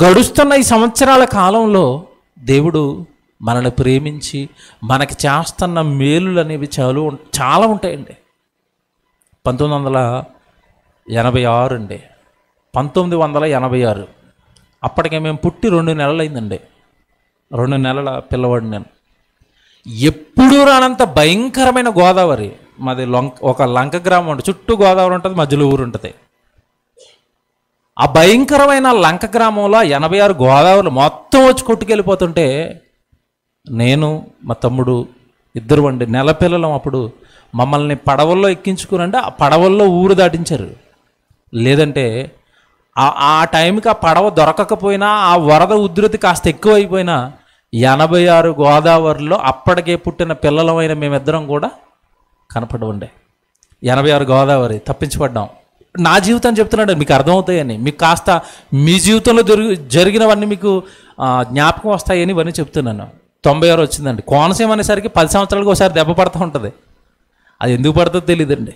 గడుస్తున్న ఈ సంవత్సరాల కాలంలో దేవుడు మనల్ని ప్రేమించి మనకి చేస్తున్న మేలులు అనేవి చాలు చాలా ఉంటాయండి పంతొమ్మిది వందల ఎనభై ఆరు అండి పంతొమ్మిది వందల ఎనభై ఆరు అప్పటికే మేము పుట్టి రెండు నెలలు అయిందండి రెండు నెలల పిల్లవాడు నేను ఎప్పుడూ రానంత భయంకరమైన గోదావరి మాది లొంక ఒక లంక గ్రామం ఉంటుంది చుట్టూ గోదావరి ఉంటుంది మధ్యలో ఊరు ఉంటుంది ఆ భయంకరమైన లంక గ్రామంలో ఎనభై ఆరు గోదావరిలో మొత్తం వచ్చి కొట్టుకెళ్ళిపోతుంటే నేను మా తమ్ముడు ఇద్దరు వండి నెల పిల్లలం అప్పుడు మమ్మల్ని పడవల్లో అంటే ఆ పడవల్లో ఊరు దాటించారు లేదంటే ఆ టైంకి ఆ పడవ దొరకకపోయినా ఆ వరద ఉధృతి కాస్త ఎక్కువైపోయినా ఎనభై ఆరు గోదావరిలో అప్పటికే పుట్టిన పిల్లలమైన మేమిద్దరం కూడా కనపడవండే ఎనభై ఆరు గోదావరి తప్పించబడ్డాం నా జీవితం చెప్తున్నాడు మీకు అర్థమవుతాయని మీకు కాస్త మీ జీవితంలో జరిగి జరిగినవన్నీ మీకు జ్ఞాపకం వస్తాయని ఇవన్నీ చెప్తున్నాను తొంభై ఆరు వచ్చిందండి కోనసీమ అనేసరికి పది సంవత్సరాలకు ఒకసారి దెబ్బ పడుతూ ఉంటుంది అది ఎందుకు పడుతుందో తెలియదండి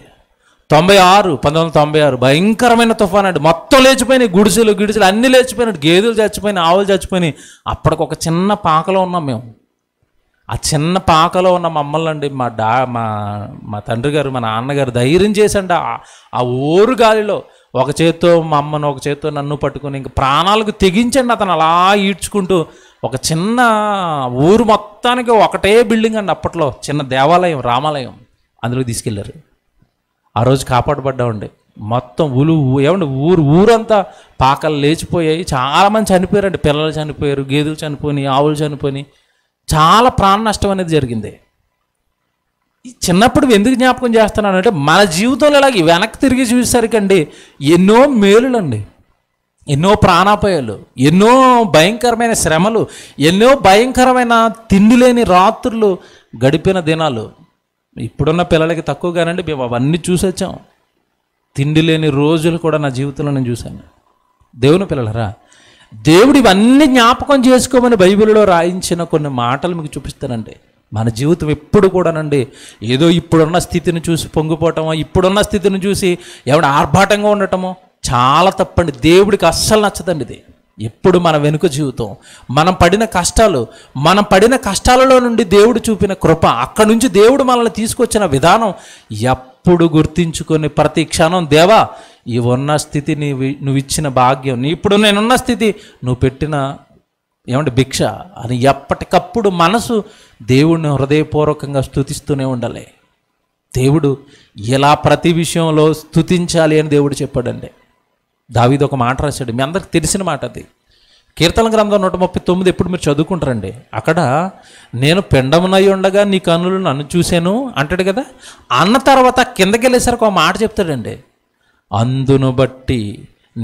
తొంభై ఆరు పంతొమ్మిది వందల తొంభై ఆరు భయంకరమైన తుఫాన్ అండి మొత్తం లేచిపోయినాయి గుడిసెలు గిడిసెలు అన్నీ లేచిపోయినాడు గేదెలు చచ్చిపోయినాయి ఆవులు చచ్చిపోయినాయి అప్పటికొక చిన్న పాకలో ఉన్నాం మేము ఆ చిన్న పాకలో ఉన్న మమ్మల్ని అండి మా డా మా మా తండ్రి గారు మా నాన్నగారు ధైర్యం చేసండి ఆ ఊరు గాలిలో ఒక చేత్తో మా అమ్మను ఒక చేత్తో నన్ను పట్టుకుని ఇంక ప్రాణాలకు తెగించండి అతను అలా ఈడ్చుకుంటూ ఒక చిన్న ఊరు మొత్తానికి ఒకటే బిల్డింగ్ అండి అప్పట్లో చిన్న దేవాలయం రామాలయం అందులోకి తీసుకెళ్ళారు ఆ రోజు కాపాడబడ్డామండి మొత్తం ఉలు ఏమండి ఊరు ఊరంతా పాకలు లేచిపోయాయి చాలామంది చనిపోయారండి పిల్లలు చనిపోయారు గేదెలు చనిపోయి ఆవులు చనిపోయి చాలా ప్రాణ నష్టం అనేది జరిగింది చిన్నప్పుడు ఎందుకు జ్ఞాపకం చేస్తున్నాను అంటే మన జీవితంలో ఇలాగే వెనక్కి తిరిగి చూసేసరికండి ఎన్నో మేలులండి ఎన్నో ప్రాణాపాయాలు ఎన్నో భయంకరమైన శ్రమలు ఎన్నో భయంకరమైన తిండి లేని రాత్రులు గడిపిన దినాలు ఇప్పుడున్న పిల్లలకి తక్కువ కానండి మేము అవన్నీ చూసొచ్చాం తిండి లేని రోజులు కూడా నా జీవితంలో నేను చూశాను దేవుని పిల్లలరా దేవుడు ఇవన్నీ జ్ఞాపకం చేసుకోమని బైబిల్లో రాయించిన కొన్ని మాటలు మీకు చూపిస్తానండి మన జీవితం ఎప్పుడు కూడానండి ఏదో ఇప్పుడున్న స్థితిని చూసి పొంగిపోవటమో ఇప్పుడున్న స్థితిని చూసి ఎవడ ఆర్భాటంగా ఉండటమో చాలా తప్పండి దేవుడికి అస్సలు నచ్చదండి ఇది ఎప్పుడు మన వెనుక జీవితం మనం పడిన కష్టాలు మనం పడిన కష్టాలలో నుండి దేవుడు చూపిన కృప అక్కడి నుంచి దేవుడు మనల్ని తీసుకొచ్చిన విధానం ఎప్పుడు గుర్తించుకొని ప్రతి క్షణం దేవా ఈ ఉన్న స్థితి నీ నువ్వు ఇచ్చిన భాగ్యం నీ ఇప్పుడు నేనున్న స్థితి నువ్వు పెట్టిన ఏమంటే భిక్ష అని ఎప్పటికప్పుడు మనసు దేవుడిని హృదయపూర్వకంగా స్థుతిస్తూనే ఉండాలి దేవుడు ఎలా ప్రతి విషయంలో స్థుతించాలి అని దేవుడు చెప్పాడండి దావీది ఒక మాట రాశాడు మీ అందరికి తెలిసిన మాట అది కీర్తన గ్రంథం నూట ముప్పై తొమ్మిది ఎప్పుడు మీరు చదువుకుంటారండి అక్కడ నేను పెండమునై ఉండగా నీ కన్నులు నన్ను చూశాను అంటాడు కదా అన్న తర్వాత కిందకి వెళ్ళేసరికి ఒక మాట చెప్తాడండి అందును బట్టి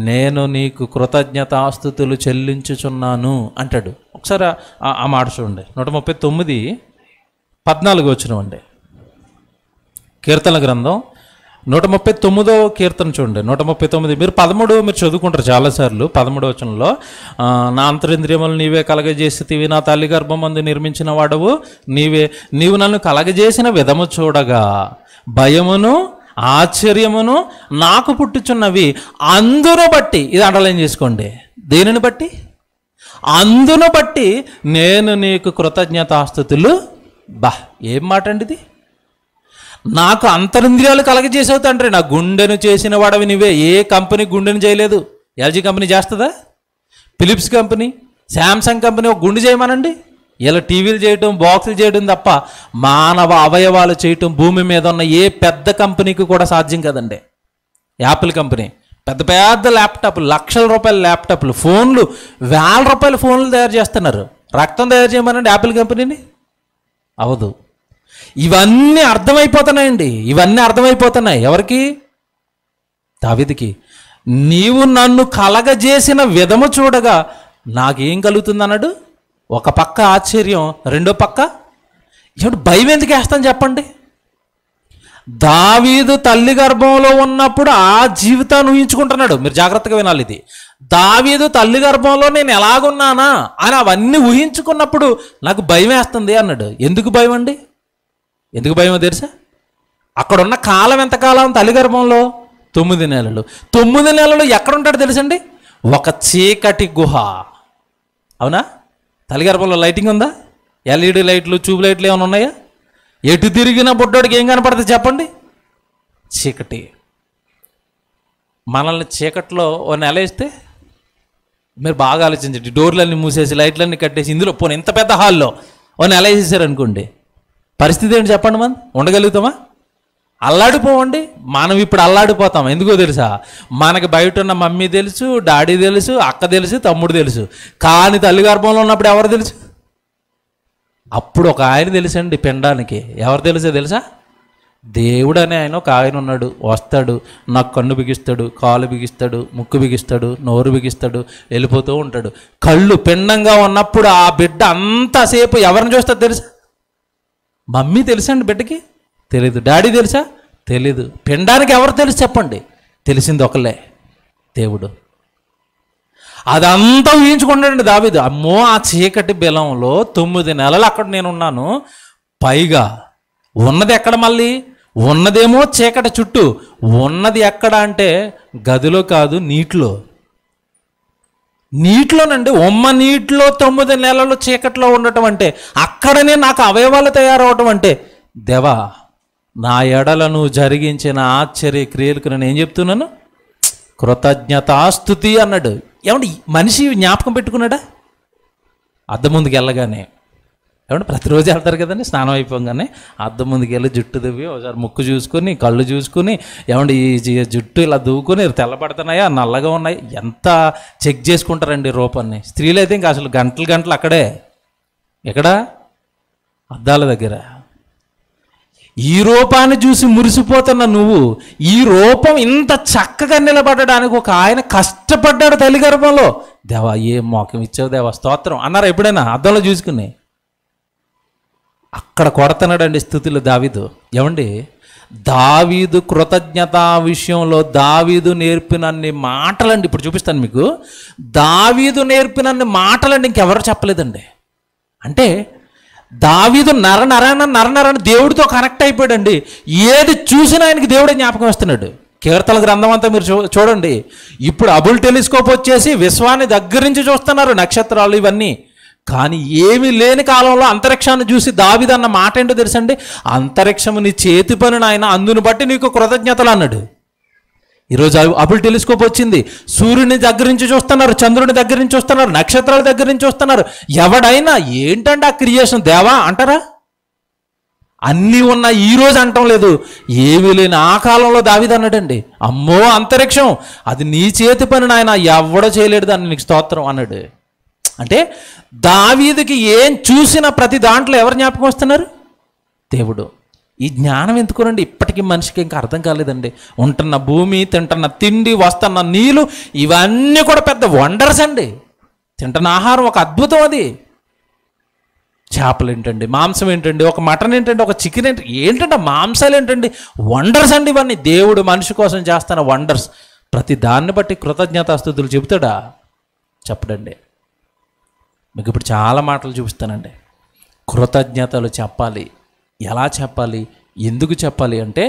నేను నీకు కృతజ్ఞత ఆస్తుతులు చెల్లించుచున్నాను అంటాడు ఒకసారి ఆ మాట చూడండి నూట ముప్పై తొమ్మిది పద్నాలుగు వచ్చినవండి కీర్తన గ్రంథం నూట ముప్పై తొమ్మిదో కీర్తన చూడండి నూట ముప్పై తొమ్మిది మీరు పదమూడు మీరు చదువుకుంటారు చాలాసార్లు పదమూడు వచనంలో నా అంతరింద్రియములు నీవే కలగజేసితివి నా తల్లి గర్భమందు నిర్మించిన వాడవు నీవే నీవు నన్ను కలగజేసిన విధము చూడగా భయమును ఆశ్చర్యమును నాకు పుట్టుచున్నవి అందును బట్టి ఇది అండర్లైన్ చేసుకోండి దేనిని బట్టి అందును బట్టి నేను నీకు కృతజ్ఞతాస్థుతులు బా ఏం మాట అండి ఇది నాకు అంతరింద్రియాలు కలగజేసావు తండ్రి నా గుండెను చేసిన వాడవి నువ్వే ఏ కంపెనీ గుండెను చేయలేదు ఎల్జీ కంపెనీ చేస్తుందా ఫిలిప్స్ కంపెనీ శాంసంగ్ కంపెనీ ఒక గుండు చేయమనండి ఇలా టీవీలు చేయటం బాక్సులు చేయడం తప్ప మానవ అవయవాలు చేయటం భూమి మీద ఉన్న ఏ పెద్ద కంపెనీకి కూడా సాధ్యం కదండి యాపిల్ కంపెనీ పెద్ద పెద్ద ల్యాప్టాప్లు లక్షల రూపాయల ల్యాప్టాప్లు ఫోన్లు వేల రూపాయల ఫోన్లు తయారు చేస్తున్నారు రక్తం తయారు చేయమనండి యాపిల్ కంపెనీని అవదు ఇవన్నీ అర్థమైపోతున్నాయండి ఇవన్నీ అర్థమైపోతున్నాయి ఎవరికి దావిదికి నీవు నన్ను కలగజేసిన విధము చూడగా నాకేం కలుగుతుంది అన్నాడు ఒక పక్క ఆశ్చర్యం రెండో పక్క ఇప్పుడు భయం ఎందుకు వేస్తాను చెప్పండి దావీదు తల్లి గర్భంలో ఉన్నప్పుడు ఆ జీవితాన్ని ఊహించుకుంటున్నాడు మీరు జాగ్రత్తగా వినాలి ఇది దావీదు తల్లి గర్భంలో నేను ఎలాగున్నానా అని అవన్నీ ఊహించుకున్నప్పుడు నాకు భయం వేస్తుంది అన్నాడు ఎందుకు భయం అండి ఎందుకు భయమో తెలుసా అక్కడున్న కాలం ఎంతకాలం తల్లి గర్భంలో తొమ్మిది నెలలు తొమ్మిది నెలలు ఎక్కడుంటాడు తెలుసండి ఒక చీకటి గుహ అవునా తల్లి గర్భంలో లైటింగ్ ఉందా ఎల్ఈడి లైట్లు ట్యూబ్ లైట్లు ఏమైనా ఉన్నాయా ఎటు తిరిగిన బుడ్డోడికి ఏం కనపడుతుంది చెప్పండి చీకటి మనల్ని చీకట్లో ఓ నెల వేస్తే మీరు బాగా ఆలోచించండి డోర్లన్నీ మూసేసి లైట్లన్నీ కట్టేసి ఇందులో పోనీ ఇంత పెద్ద హాల్లో ఓ నెల వేసేసారు అనుకోండి పరిస్థితి ఏంటి చెప్పండి మనం ఉండగలుగుతామా అల్లాడిపోవండి మనం ఇప్పుడు అల్లాడిపోతాం ఎందుకో తెలుసా మనకి బయట ఉన్న మమ్మీ తెలుసు డాడీ తెలుసు అక్క తెలుసు తమ్ముడు తెలుసు కానీ తల్లి గర్భంలో ఉన్నప్పుడు ఎవరు తెలుసు అప్పుడు ఒక ఆయన తెలుసండి పిండానికి ఎవరు తెలుసా తెలుసా దేవుడు అనే ఆయన ఒక ఆయన ఉన్నాడు వస్తాడు నాకు కన్ను బిగిస్తాడు కాలు బిగిస్తాడు ముక్కు బిగిస్తాడు నోరు బిగిస్తాడు వెళ్ళిపోతూ ఉంటాడు కళ్ళు పిండంగా ఉన్నప్పుడు ఆ బిడ్డ అంతసేపు ఎవరిని చూస్తారు తెలుసా మమ్మీ తెలుసండి బిడ్డకి తెలీదు డాడీ తెలుసా తెలీదు పిండానికి ఎవరు తెలుసు చెప్పండి తెలిసింది ఒకలే దేవుడు అదంతా ఊహించుకుంటాడండి దావిదు అమ్మో ఆ చీకటి బిలంలో తొమ్మిది నెలలు అక్కడ నేనున్నాను పైగా ఉన్నది ఎక్కడ మళ్ళీ ఉన్నదేమో చీకటి చుట్టూ ఉన్నది ఎక్కడ అంటే గదిలో కాదు నీటిలో నీటిలోనండి ఉమ్మ నీటిలో తొమ్మిది నెలలు చీకట్లో ఉండటం అంటే అక్కడనే నాకు అవయవాలు తయారవటం అంటే దేవా నా ఎడలను జరిగించిన ఆశ్చర్య క్రియలకు నేను ఏం చెప్తున్నాను కృతజ్ఞతాస్తుతి అన్నాడు ఏమంటే మనిషి జ్ఞాపకం పెట్టుకున్నాడా అద్దం ముందుకు వెళ్ళగానే కాబట్టి ప్రతిరోజు వెళ్తారు కదండి స్నానం అయిపోగానే అద్దం ముందుకు వెళ్ళి జుట్టు దువ్వి ఒకసారి ముక్కు చూసుకుని కళ్ళు చూసుకుని ఏమంటే ఈ జుట్టు ఇలా దువ్వుకుని తెల్లబడుతున్నాయా నల్లగా ఉన్నాయి ఎంత చెక్ చేసుకుంటారండి రూపాన్ని స్త్రీలు అయితే ఇంకా అసలు గంటలు గంటలు అక్కడే ఎక్కడ అద్దాల దగ్గర ఈ రూపాన్ని చూసి మురిసిపోతున్న నువ్వు ఈ రూపం ఇంత చక్కగా నిలబడడానికి ఒక ఆయన కష్టపడ్డాడు తల్లి గర్భంలో దేవా ఏ మోకం ఇచ్చావు దేవా స్తోత్రం అన్నారు ఎప్పుడైనా అద్దంలో చూసుకుని అక్కడ కొడతన్నాడండి స్థుతిలో దావీదు ఏమండి దావీదు కృతజ్ఞత విషయంలో దావీదు నేర్పినన్ని మాటలండి ఇప్పుడు చూపిస్తాను మీకు దావీదు నేర్పినన్ని మాటలండి ఇంకెవరు చెప్పలేదండి అంటే దావీదు నర నరణ నరనరణ దేవుడితో కనెక్ట్ అయిపోయాడండి ఏది చూసినా ఆయనకి దేవుడే జ్ఞాపకం వస్తున్నాడు కీర్తల గ్రంథం అంతా మీరు చూడండి ఇప్పుడు అబుల్ టెలిస్కోప్ వచ్చేసి విశ్వాన్ని దగ్గర నుంచి చూస్తున్నారు నక్షత్రాలు ఇవన్నీ కానీ ఏమి లేని కాలంలో అంతరిక్షాన్ని చూసి దావిదన్న మాట ఏంటో తెలుసండి అంతరిక్షము నీ చేతి పని నాయన అందును బట్టి నీకు కృతజ్ఞతలు అన్నాడు ఈరోజు అబుల్ టెలిస్కోప్ వచ్చింది సూర్యుని దగ్గర నుంచి చూస్తున్నారు చంద్రుని దగ్గర నుంచి చూస్తున్నారు నక్షత్రాల దగ్గర నుంచి చూస్తున్నారు ఎవడైనా ఏంటంటే ఆ క్రియేషన్ దేవా అంటారా అన్నీ ఉన్న ఈరోజు అంటం లేదు ఏమీ లేని ఆ కాలంలో అన్నాడండి అమ్మో అంతరిక్షం అది నీ చేతి పని నాయన ఎవడో చేయలేడు దాన్ని నీకు స్తోత్రం అన్నాడు అంటే దావీదికి ఏం చూసిన ప్రతి దాంట్లో ఎవరు జ్ఞాపకం వస్తున్నారు దేవుడు ఈ జ్ఞానం ఎందుకునండి ఇప్పటికీ మనిషికి ఇంకా అర్థం కాలేదండి ఉంటున్న భూమి తింటున్న తిండి వస్తున్న నీళ్ళు ఇవన్నీ కూడా పెద్ద వండర్స్ అండి తింటున్న ఆహారం ఒక అద్భుతం అది చేపలు ఏంటండి మాంసం ఏంటండి ఒక మటన్ ఏంటండి ఒక చికెన్ ఏంటి ఏంటంటే మాంసాలు ఏంటండి వండర్స్ అండి ఇవన్నీ దేవుడు మనిషి కోసం చేస్తున్న వండర్స్ ప్రతి దాన్ని బట్టి కృతజ్ఞతాస్థుతులు చెబుతాడా చెప్పడండి మీకు ఇప్పుడు చాలా మాటలు చూపిస్తానండి కృతజ్ఞతలు చెప్పాలి ఎలా చెప్పాలి ఎందుకు చెప్పాలి అంటే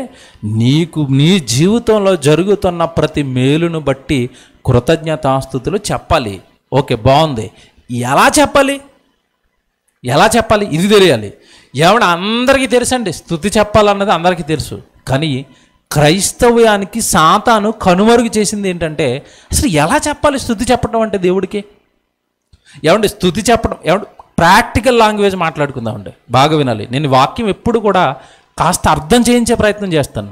నీకు నీ జీవితంలో జరుగుతున్న ప్రతి మేలును బట్టి కృతజ్ఞతాస్థుతులు చెప్పాలి ఓకే బాగుంది ఎలా చెప్పాలి ఎలా చెప్పాలి ఇది తెలియాలి ఏమన్నా అందరికీ తెలుసండి స్థుతి చెప్పాలన్నది అందరికీ తెలుసు కానీ క్రైస్తవ్యానికి సాతాను కనుమరుగు చేసింది ఏంటంటే అసలు ఎలా చెప్పాలి స్థుతి చెప్పడం అంటే దేవుడికి ఏమండి స్థుతి చెప్పడం ఏమండి ప్రాక్టికల్ లాంగ్వేజ్ మాట్లాడుకుందామండి బాగా వినాలి నేను వాక్యం ఎప్పుడు కూడా కాస్త అర్థం చేయించే ప్రయత్నం చేస్తాను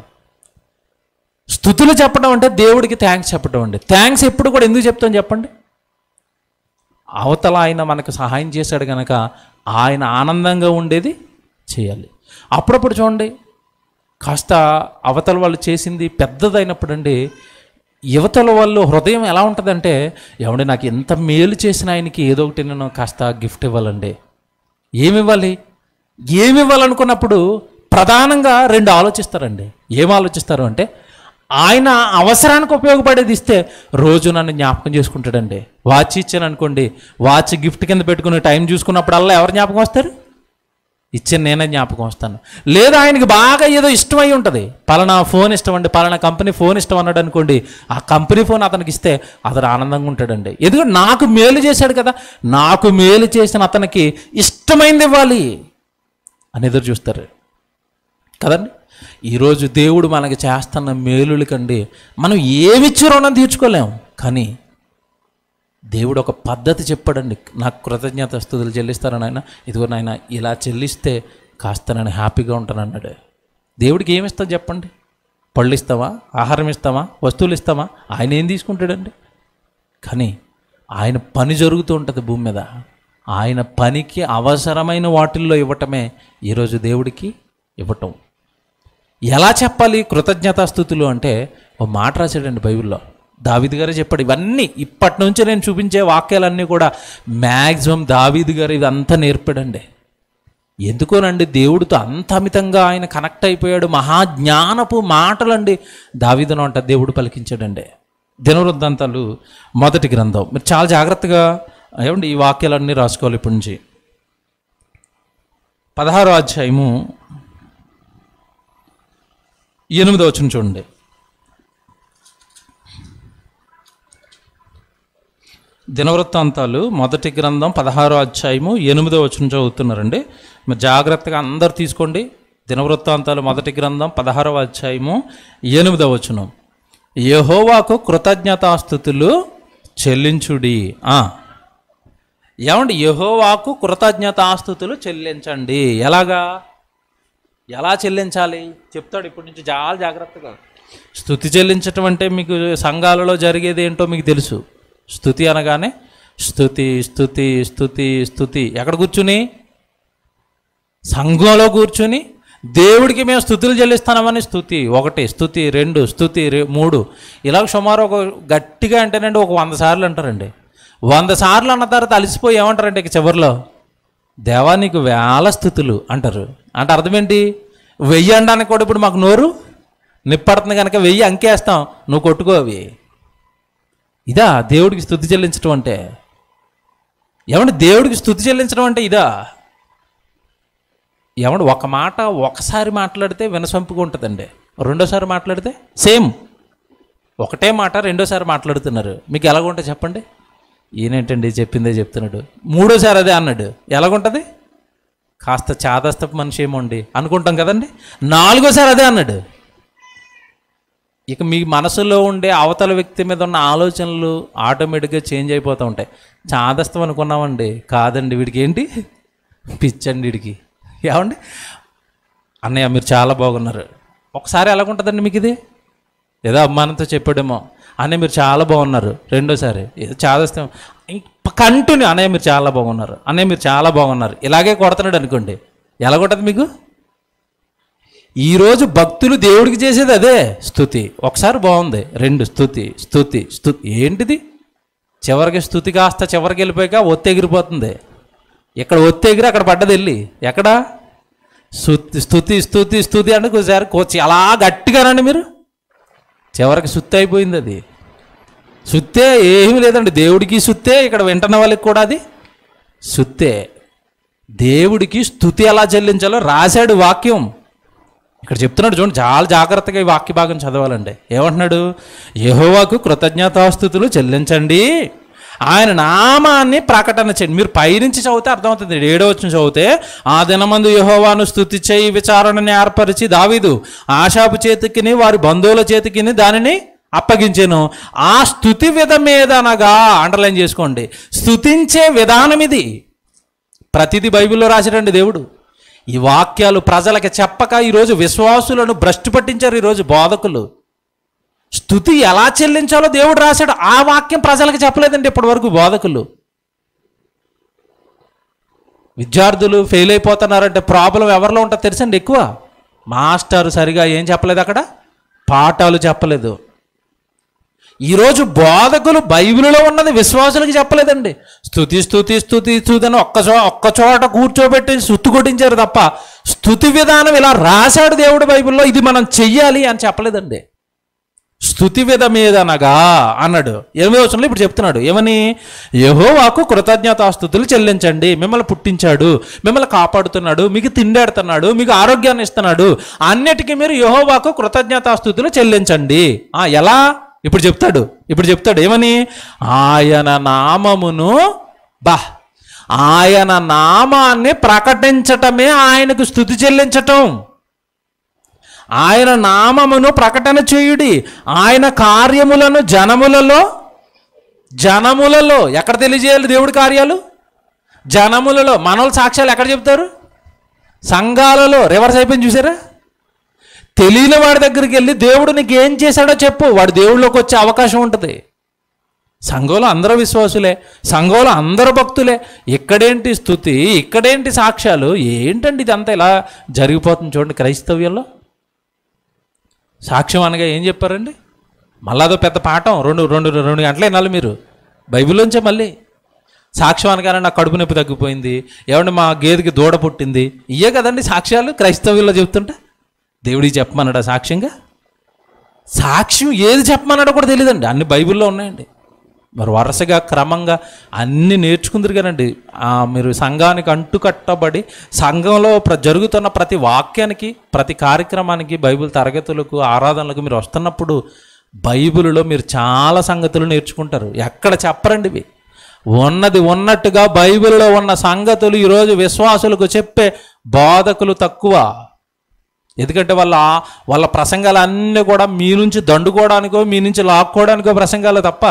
స్థుతులు చెప్పడం అంటే దేవుడికి థ్యాంక్స్ చెప్పడం అండి థ్యాంక్స్ ఎప్పుడు కూడా ఎందుకు చెప్తాను చెప్పండి అవతల ఆయన మనకు సహాయం చేశాడు కనుక ఆయన ఆనందంగా ఉండేది చేయాలి అప్పుడప్పుడు చూడండి కాస్త అవతల వాళ్ళు చేసింది పెద్దదైనప్పుడు అండి యువతల వాళ్ళు హృదయం ఎలా ఉంటుందంటే ఏమండి నాకు ఎంత మేలు చేసిన ఆయనకి ఏదో ఒకటి నేను కాస్త గిఫ్ట్ ఇవ్వాలండి ఏమి ఇవ్వాలి ఏమి ఇవ్వాలనుకున్నప్పుడు ప్రధానంగా రెండు ఆలోచిస్తారండి ఏం ఆలోచిస్తారు అంటే ఆయన అవసరానికి ఉపయోగపడేది ఇస్తే రోజు నన్ను జ్ఞాపకం చేసుకుంటాడండి వాచ్ ఇచ్చాను అనుకోండి వాచ్ గిఫ్ట్ కింద పెట్టుకుని టైం చూసుకున్నప్పుడల్లా ఎవరు జ్ఞాపకం వస్తారు ఇచ్చిన నేనే జ్ఞాపకం వస్తాను లేదా ఆయనకి బాగా ఏదో ఇష్టమై ఉంటుంది పలానా ఫోన్ ఇష్టం అండి పలానా కంపెనీ ఫోన్ ఇష్టం అన్నాడు అనుకోండి ఆ కంపెనీ ఫోన్ అతనికి ఇస్తే అతను ఆనందంగా ఉంటాడండి ఎందుకంటే నాకు మేలు చేశాడు కదా నాకు మేలు చేసిన అతనికి ఇష్టమైంది ఇవ్వాలి అని ఎదురు చూస్తారు కదండి ఈరోజు దేవుడు మనకి చేస్తున్న మేలులకండి మనం ఏమిచ్చి రుణం తీర్చుకోలేము కానీ దేవుడు ఒక పద్ధతి చెప్పాడండి నాకు కృతజ్ఞత స్థుతులు చెల్లిస్తారని ఆయన ఇదిగో నాయన ఇలా చెల్లిస్తే కాస్త నేను హ్యాపీగా ఉంటాను అన్నాడు దేవుడికి ఏమిస్తా చెప్పండి పళ్ళు ఇస్తావా ఆహారం ఇస్తావా వస్తువులు ఇస్తామా ఆయన ఏం తీసుకుంటాడండి కానీ ఆయన పని జరుగుతూ ఉంటుంది భూమి మీద ఆయన పనికి అవసరమైన వాటిల్లో ఇవ్వటమే ఈరోజు దేవుడికి ఇవ్వటం ఎలా చెప్పాలి కృతజ్ఞతా స్థుతులు అంటే ఓ మాట రాశాడండి బైబిల్లో దావిద్ గారే చెప్పాడు ఇవన్నీ ఇప్పటి నుంచి నేను చూపించే వాక్యాలన్నీ కూడా మ్యాక్సిమం దావీద్ గారు ఇదంతా నేర్పాడండి ఎందుకోనండి దేవుడితో అంత అమితంగా ఆయన కనెక్ట్ అయిపోయాడు మహాజ్ఞానపు మాటలండి దావిదను అంట దేవుడు పలికించాడండి దినవృద్ధాంతాలు మొదటి గ్రంథం మీరు చాలా జాగ్రత్తగా ఏమండి ఈ వాక్యాలన్నీ రాసుకోవాలి ఇప్పటి నుంచి పదహారో అధ్యాయము ఎనిమిదో వచ్చిన చూడండి దినవృత్తాంతాలు మొదటి గ్రంథం పదహారో అధ్యాయము ఎనిమిదో వచ్చిన చదువుతున్నారండి జాగ్రత్తగా అందరు తీసుకోండి దినవృత్తాంతాలు మొదటి గ్రంథం పదహారవ అధ్యాయము ఎనిమిదవ వచనం యహోవాకు కృతజ్ఞతాస్థుతులు చెల్లించుడి ఏమండి యహోవాకు కృతజ్ఞతాస్థుతులు చెల్లించండి ఎలాగా ఎలా చెల్లించాలి చెప్తాడు ఇప్పటి నుంచి చాలా జాగ్రత్తగా స్థుతి చెల్లించటం అంటే మీకు సంఘాలలో జరిగేది ఏంటో మీకు తెలుసు స్థుతి అనగానే స్థుతి స్థుతి స్థుతి స్థుతి ఎక్కడ కూర్చుని సంఘంలో కూర్చుని దేవుడికి మేము స్థుతులు చెల్లిస్తామని స్థుతి ఒకటి స్థుతి రెండు స్థుతి మూడు ఇలా సుమారు ఒక గట్టిగా అంటేనండి ఒక వంద సార్లు అంటారండి వంద సార్లు అన్న తర్వాత అలసిపోయి ఏమంటారండి ఇక చివరిలో దేవా నీకు వేల స్థుతులు అంటారు అంటే అర్థమేంటి వెయ్యి అనడానికి కూడా ఇప్పుడు మాకు నోరు నిప్పడుతుంది కనుక వెయ్యి అంకేస్తాం నువ్వు కొట్టుకోవి ఇదా దేవుడికి స్థుతి చెల్లించడం అంటే ఏమంటే దేవుడికి స్థుతి చెల్లించడం అంటే ఇదా ఏమంటే ఒక మాట ఒకసారి మాట్లాడితే వినసొంపుగా ఉంటుందండి రెండోసారి మాట్లాడితే సేమ్ ఒకటే మాట రెండోసారి మాట్లాడుతున్నారు మీకు ఎలాగుంటే చెప్పండి ఈయనేంటండి చెప్పిందే చెప్తున్నాడు మూడోసారి అదే అన్నాడు ఎలాగుంటుంది కాస్త చాదస్తపు మనిషి ఏమో అనుకుంటాం కదండి నాలుగోసారి అదే అన్నాడు ఇక మీ మనసులో ఉండే అవతల వ్యక్తి మీద ఉన్న ఆలోచనలు ఆటోమేటిక్గా చేంజ్ అయిపోతూ ఉంటాయి చాదస్తం అనుకున్నామండి కాదండి వీడికి ఏంటి పిచ్చండి వీడికి ఏమండి అన్నయ్య మీరు చాలా బాగున్నారు ఒకసారి ఎలాగుంటుందండి మీకు ఇది ఏదో అభిమానంతో చెప్పాడేమో అన్నయ్య మీరు చాలా బాగున్నారు రెండోసారి చాదస్తం కంటిన్యూ అన్నయ్య మీరు చాలా బాగున్నారు అన్నయ్య మీరు చాలా బాగున్నారు ఇలాగే కొడుతున్నాడు అనుకోండి ఎలా కొట్టదు మీకు ఈరోజు భక్తులు దేవుడికి చేసేది అదే స్థుతి ఒకసారి బాగుంది రెండు స్థుతి స్థుతి స్థుతి ఏంటిది చివరికి స్థుతి కాస్త చివరికి వెళ్ళిపోయాక ఒత్తెగిరిపోతుంది ఇక్కడ ఒత్తెగిరి అక్కడ పడ్డది వెళ్ళి ఎక్కడ స్థుతి స్థుతి స్థుతి స్థుతి అంటే కొద్దిసారి కోచి అలా గట్టిగానండి మీరు చివరికి సుత్తి అయిపోయింది అది సుత్తే ఏమీ లేదండి దేవుడికి సుత్తే ఇక్కడ వింటున్న వాళ్ళకి కూడా అది సుత్తే దేవుడికి స్థుతి ఎలా చెల్లించాలో రాశాడు వాక్యం ఇక్కడ చెప్తున్నాడు చూడండి చాలా జాగ్రత్తగా ఈ వాక్య భాగం చదవాలండి ఏమంటున్నాడు యహోవాకు కృతజ్ఞతాస్థుతులు చెల్లించండి ఆయన నామాన్ని ప్రకటన చేయండి మీరు పైనుంచి చదివితే అర్థమవుతుంది ఏడో వచ్చిన చదివితే ఆ దినమందు యహోవాను స్థుతి చేయి విచారణని ఏర్పరిచి దావీదు ఆశాపు చేతికిని వారి బంధువుల చేతికిని దానిని అప్పగించాను ఆ స్థుతి మీద అనగా అండర్లైన్ చేసుకోండి స్థుతించే విధానం ఇది ప్రతిదీ బైబిల్లో రాశాడండి దేవుడు ఈ వాక్యాలు ప్రజలకు చెప్పక ఈరోజు విశ్వాసులను భ్రష్టు పట్టించారు ఈరోజు బోధకులు స్థుతి ఎలా చెల్లించాలో దేవుడు రాశాడు ఆ వాక్యం ప్రజలకు చెప్పలేదండి ఇప్పటి వరకు బోధకులు విద్యార్థులు ఫెయిల్ అయిపోతున్నారంటే ప్రాబ్లం ఎవరిలో ఉంటుందో తెలుసండి ఎక్కువ మాస్టర్ సరిగా ఏం చెప్పలేదు అక్కడ పాఠాలు చెప్పలేదు ఈరోజు బోధకులు బైబిల్లో ఉన్నది విశ్వాసులకు చెప్పలేదండి స్థుతి స్థుతి స్థుతి స్థుతి అని ఒక్కచో ఒక్కచోట కూర్చోబెట్టి స్థుతి కొట్టించారు తప్ప స్థుతి విధానం ఇలా రాశాడు దేవుడు బైబిల్లో ఇది మనం చెయ్యాలి అని చెప్పలేదండి స్థుతి విధమేదనగా అన్నాడు ఎనిమిది వచ్చిన ఇప్పుడు చెప్తున్నాడు ఏమని యహోవాకు కృతజ్ఞతాస్థుతులు చెల్లించండి మిమ్మల్ని పుట్టించాడు మిమ్మల్ని కాపాడుతున్నాడు మీకు తిండాడుతున్నాడు మీకు ఆరోగ్యాన్ని ఇస్తున్నాడు అన్నిటికీ మీరు యహోవాకు కృతజ్ఞతాస్థుతులు చెల్లించండి ఎలా ఇప్పుడు చెప్తాడు ఇప్పుడు చెప్తాడు ఏమని ఆయన నామమును బా ఆయన నామాన్ని ప్రకటించటమే ఆయనకు స్థుతి చెల్లించటం ఆయన నామమును ప్రకటన చేయుడి ఆయన కార్యములను జనములలో జనములలో ఎక్కడ తెలియజేయాలి దేవుడి కార్యాలు జనములలో మనోళ్ళ సాక్ష్యాలు ఎక్కడ చెప్తారు సంఘాలలో రివర్స్ అయిపోయింది చూసారా తెలియని వాడి దగ్గరికి వెళ్ళి దేవుడు నీకు ఏం చేశాడో చెప్పు వాడు దేవుడిలోకి వచ్చే అవకాశం ఉంటుంది సంఘంలో అందరూ విశ్వాసులే సంఘంలో అందరు భక్తులే ఇక్కడేంటి స్థుతి ఇక్కడేంటి సాక్ష్యాలు ఏంటండి ఇదంతా ఇలా జరిగిపోతుంది చూడండి క్రైస్తవ్యంలో సాక్ష్యం అనగా ఏం చెప్పారండి అదో పెద్ద పాఠం రెండు రెండు రెండు గంటలు వినాలి మీరు బైబిల్లోంచే మళ్ళీ సాక్ష్యం అనగానే నా కడుపు నొప్పి తగ్గిపోయింది ఏమంటే మా గేదెకి దూడ పుట్టింది ఇయ్యే కదండి సాక్ష్యాలు క్రైస్తవ్యంలో చెప్తుంటే దేవుడికి చెప్పమన్నాడా సాక్ష్యంగా సాక్ష్యం ఏది చెప్పమన్నాడో కూడా తెలియదండి అన్ని బైబిల్లో ఉన్నాయండి మరి వరుసగా క్రమంగా అన్ని నేర్చుకుందరు కదండి మీరు సంఘానికి అంటుకట్టబడి సంఘంలో ప్ర జరుగుతున్న ప్రతి వాక్యానికి ప్రతి కార్యక్రమానికి బైబిల్ తరగతులకు ఆరాధనలకు మీరు వస్తున్నప్పుడు బైబిల్లో మీరు చాలా సంగతులు నేర్చుకుంటారు ఎక్కడ చెప్పరండి ఇవి ఉన్నది ఉన్నట్టుగా బైబిల్లో ఉన్న సంగతులు ఈరోజు విశ్వాసులకు చెప్పే బోధకులు తక్కువ ఎందుకంటే వాళ్ళ వాళ్ళ ప్రసంగాలన్నీ కూడా మీ నుంచి దండుకోవడానికో మీ నుంచి లాక్కోవడానికో ప్రసంగాలు తప్ప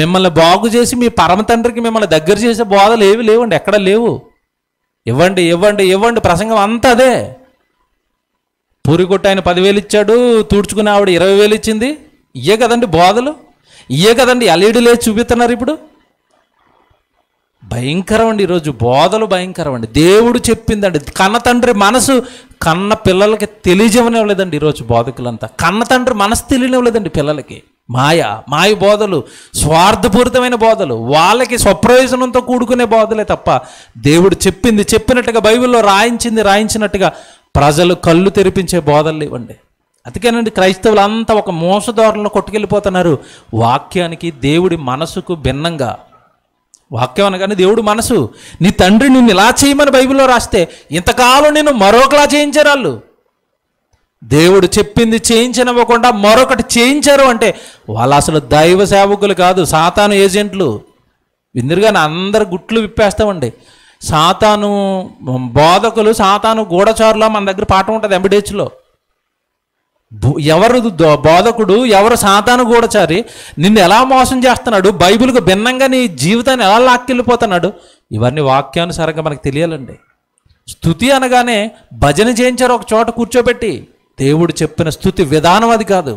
మిమ్మల్ని బాగు చేసి మీ పరమ తండ్రికి మిమ్మల్ని దగ్గర చేసే బోధలు ఏవి లేవండి ఎక్కడ లేవు ఇవ్వండి ఇవ్వండి ఇవ్వండి ప్రసంగం అంతా అదే పూరికొట్టు ఆయన పదివేలు ఇచ్చాడు తూడ్చుకునే ఆవిడ ఇరవై వేలు ఇచ్చింది ఇయ్యే కదండి బోధలు ఇయ్యే కదండి ఎల్ఈడీ లేదు చూపిస్తున్నారు ఇప్పుడు భయంకరం అండి ఈరోజు బోధలు భయంకరం అండి దేవుడు చెప్పిందండి కన్న తండ్రి మనసు కన్న పిల్లలకి తెలియజేవనివ్వలేదండి ఈరోజు బోధకులంతా కన్న తండ్రి మనసు తెలియనివ్వలేదండి పిల్లలకి మాయ మాయ బోధలు స్వార్థపూరితమైన బోధలు వాళ్ళకి స్వప్రయోజనంతో కూడుకునే బోధలే తప్ప దేవుడు చెప్పింది చెప్పినట్టుగా బైబిల్లో రాయించింది రాయించినట్టుగా ప్రజలు కళ్ళు తెరిపించే బోధలు ఇవ్వండి అందుకేనండి క్రైస్తవులు అంతా ఒక మోసదారులను కొట్టుకెళ్ళిపోతున్నారు వాక్యానికి దేవుడి మనసుకు భిన్నంగా వాక్యం అనగానే దేవుడు మనసు నీ తండ్రి నిన్ను ఇలా చేయమని బైబిల్లో రాస్తే ఇంతకాలం నేను మరొకలా చేయించారు వాళ్ళు దేవుడు చెప్పింది చేయించనివ్వకుండా మరొకటి చేయించారు అంటే వాళ్ళు అసలు దైవ సేవకులు కాదు సాతాను ఏజెంట్లు ఇందిరుగానే అందరు గుట్లు విప్పేస్తామండి సాతాను బోధకులు సాతాను గూడచారులా మన దగ్గర పాఠం ఉంటుంది ఎంబిడేచ్లో ఎవరు బోధకుడు ఎవరు సాతాను గూఢచారి నిన్ను ఎలా మోసం చేస్తున్నాడు బైబిల్కు భిన్నంగా నీ జీవితాన్ని ఎలా లాక్కెళ్ళిపోతున్నాడు ఇవన్నీ వాక్యానుసారంగా మనకు తెలియాలండి స్థుతి అనగానే భజన చేయించారు ఒక చోట కూర్చోబెట్టి దేవుడు చెప్పిన స్థుతి విధానం అది కాదు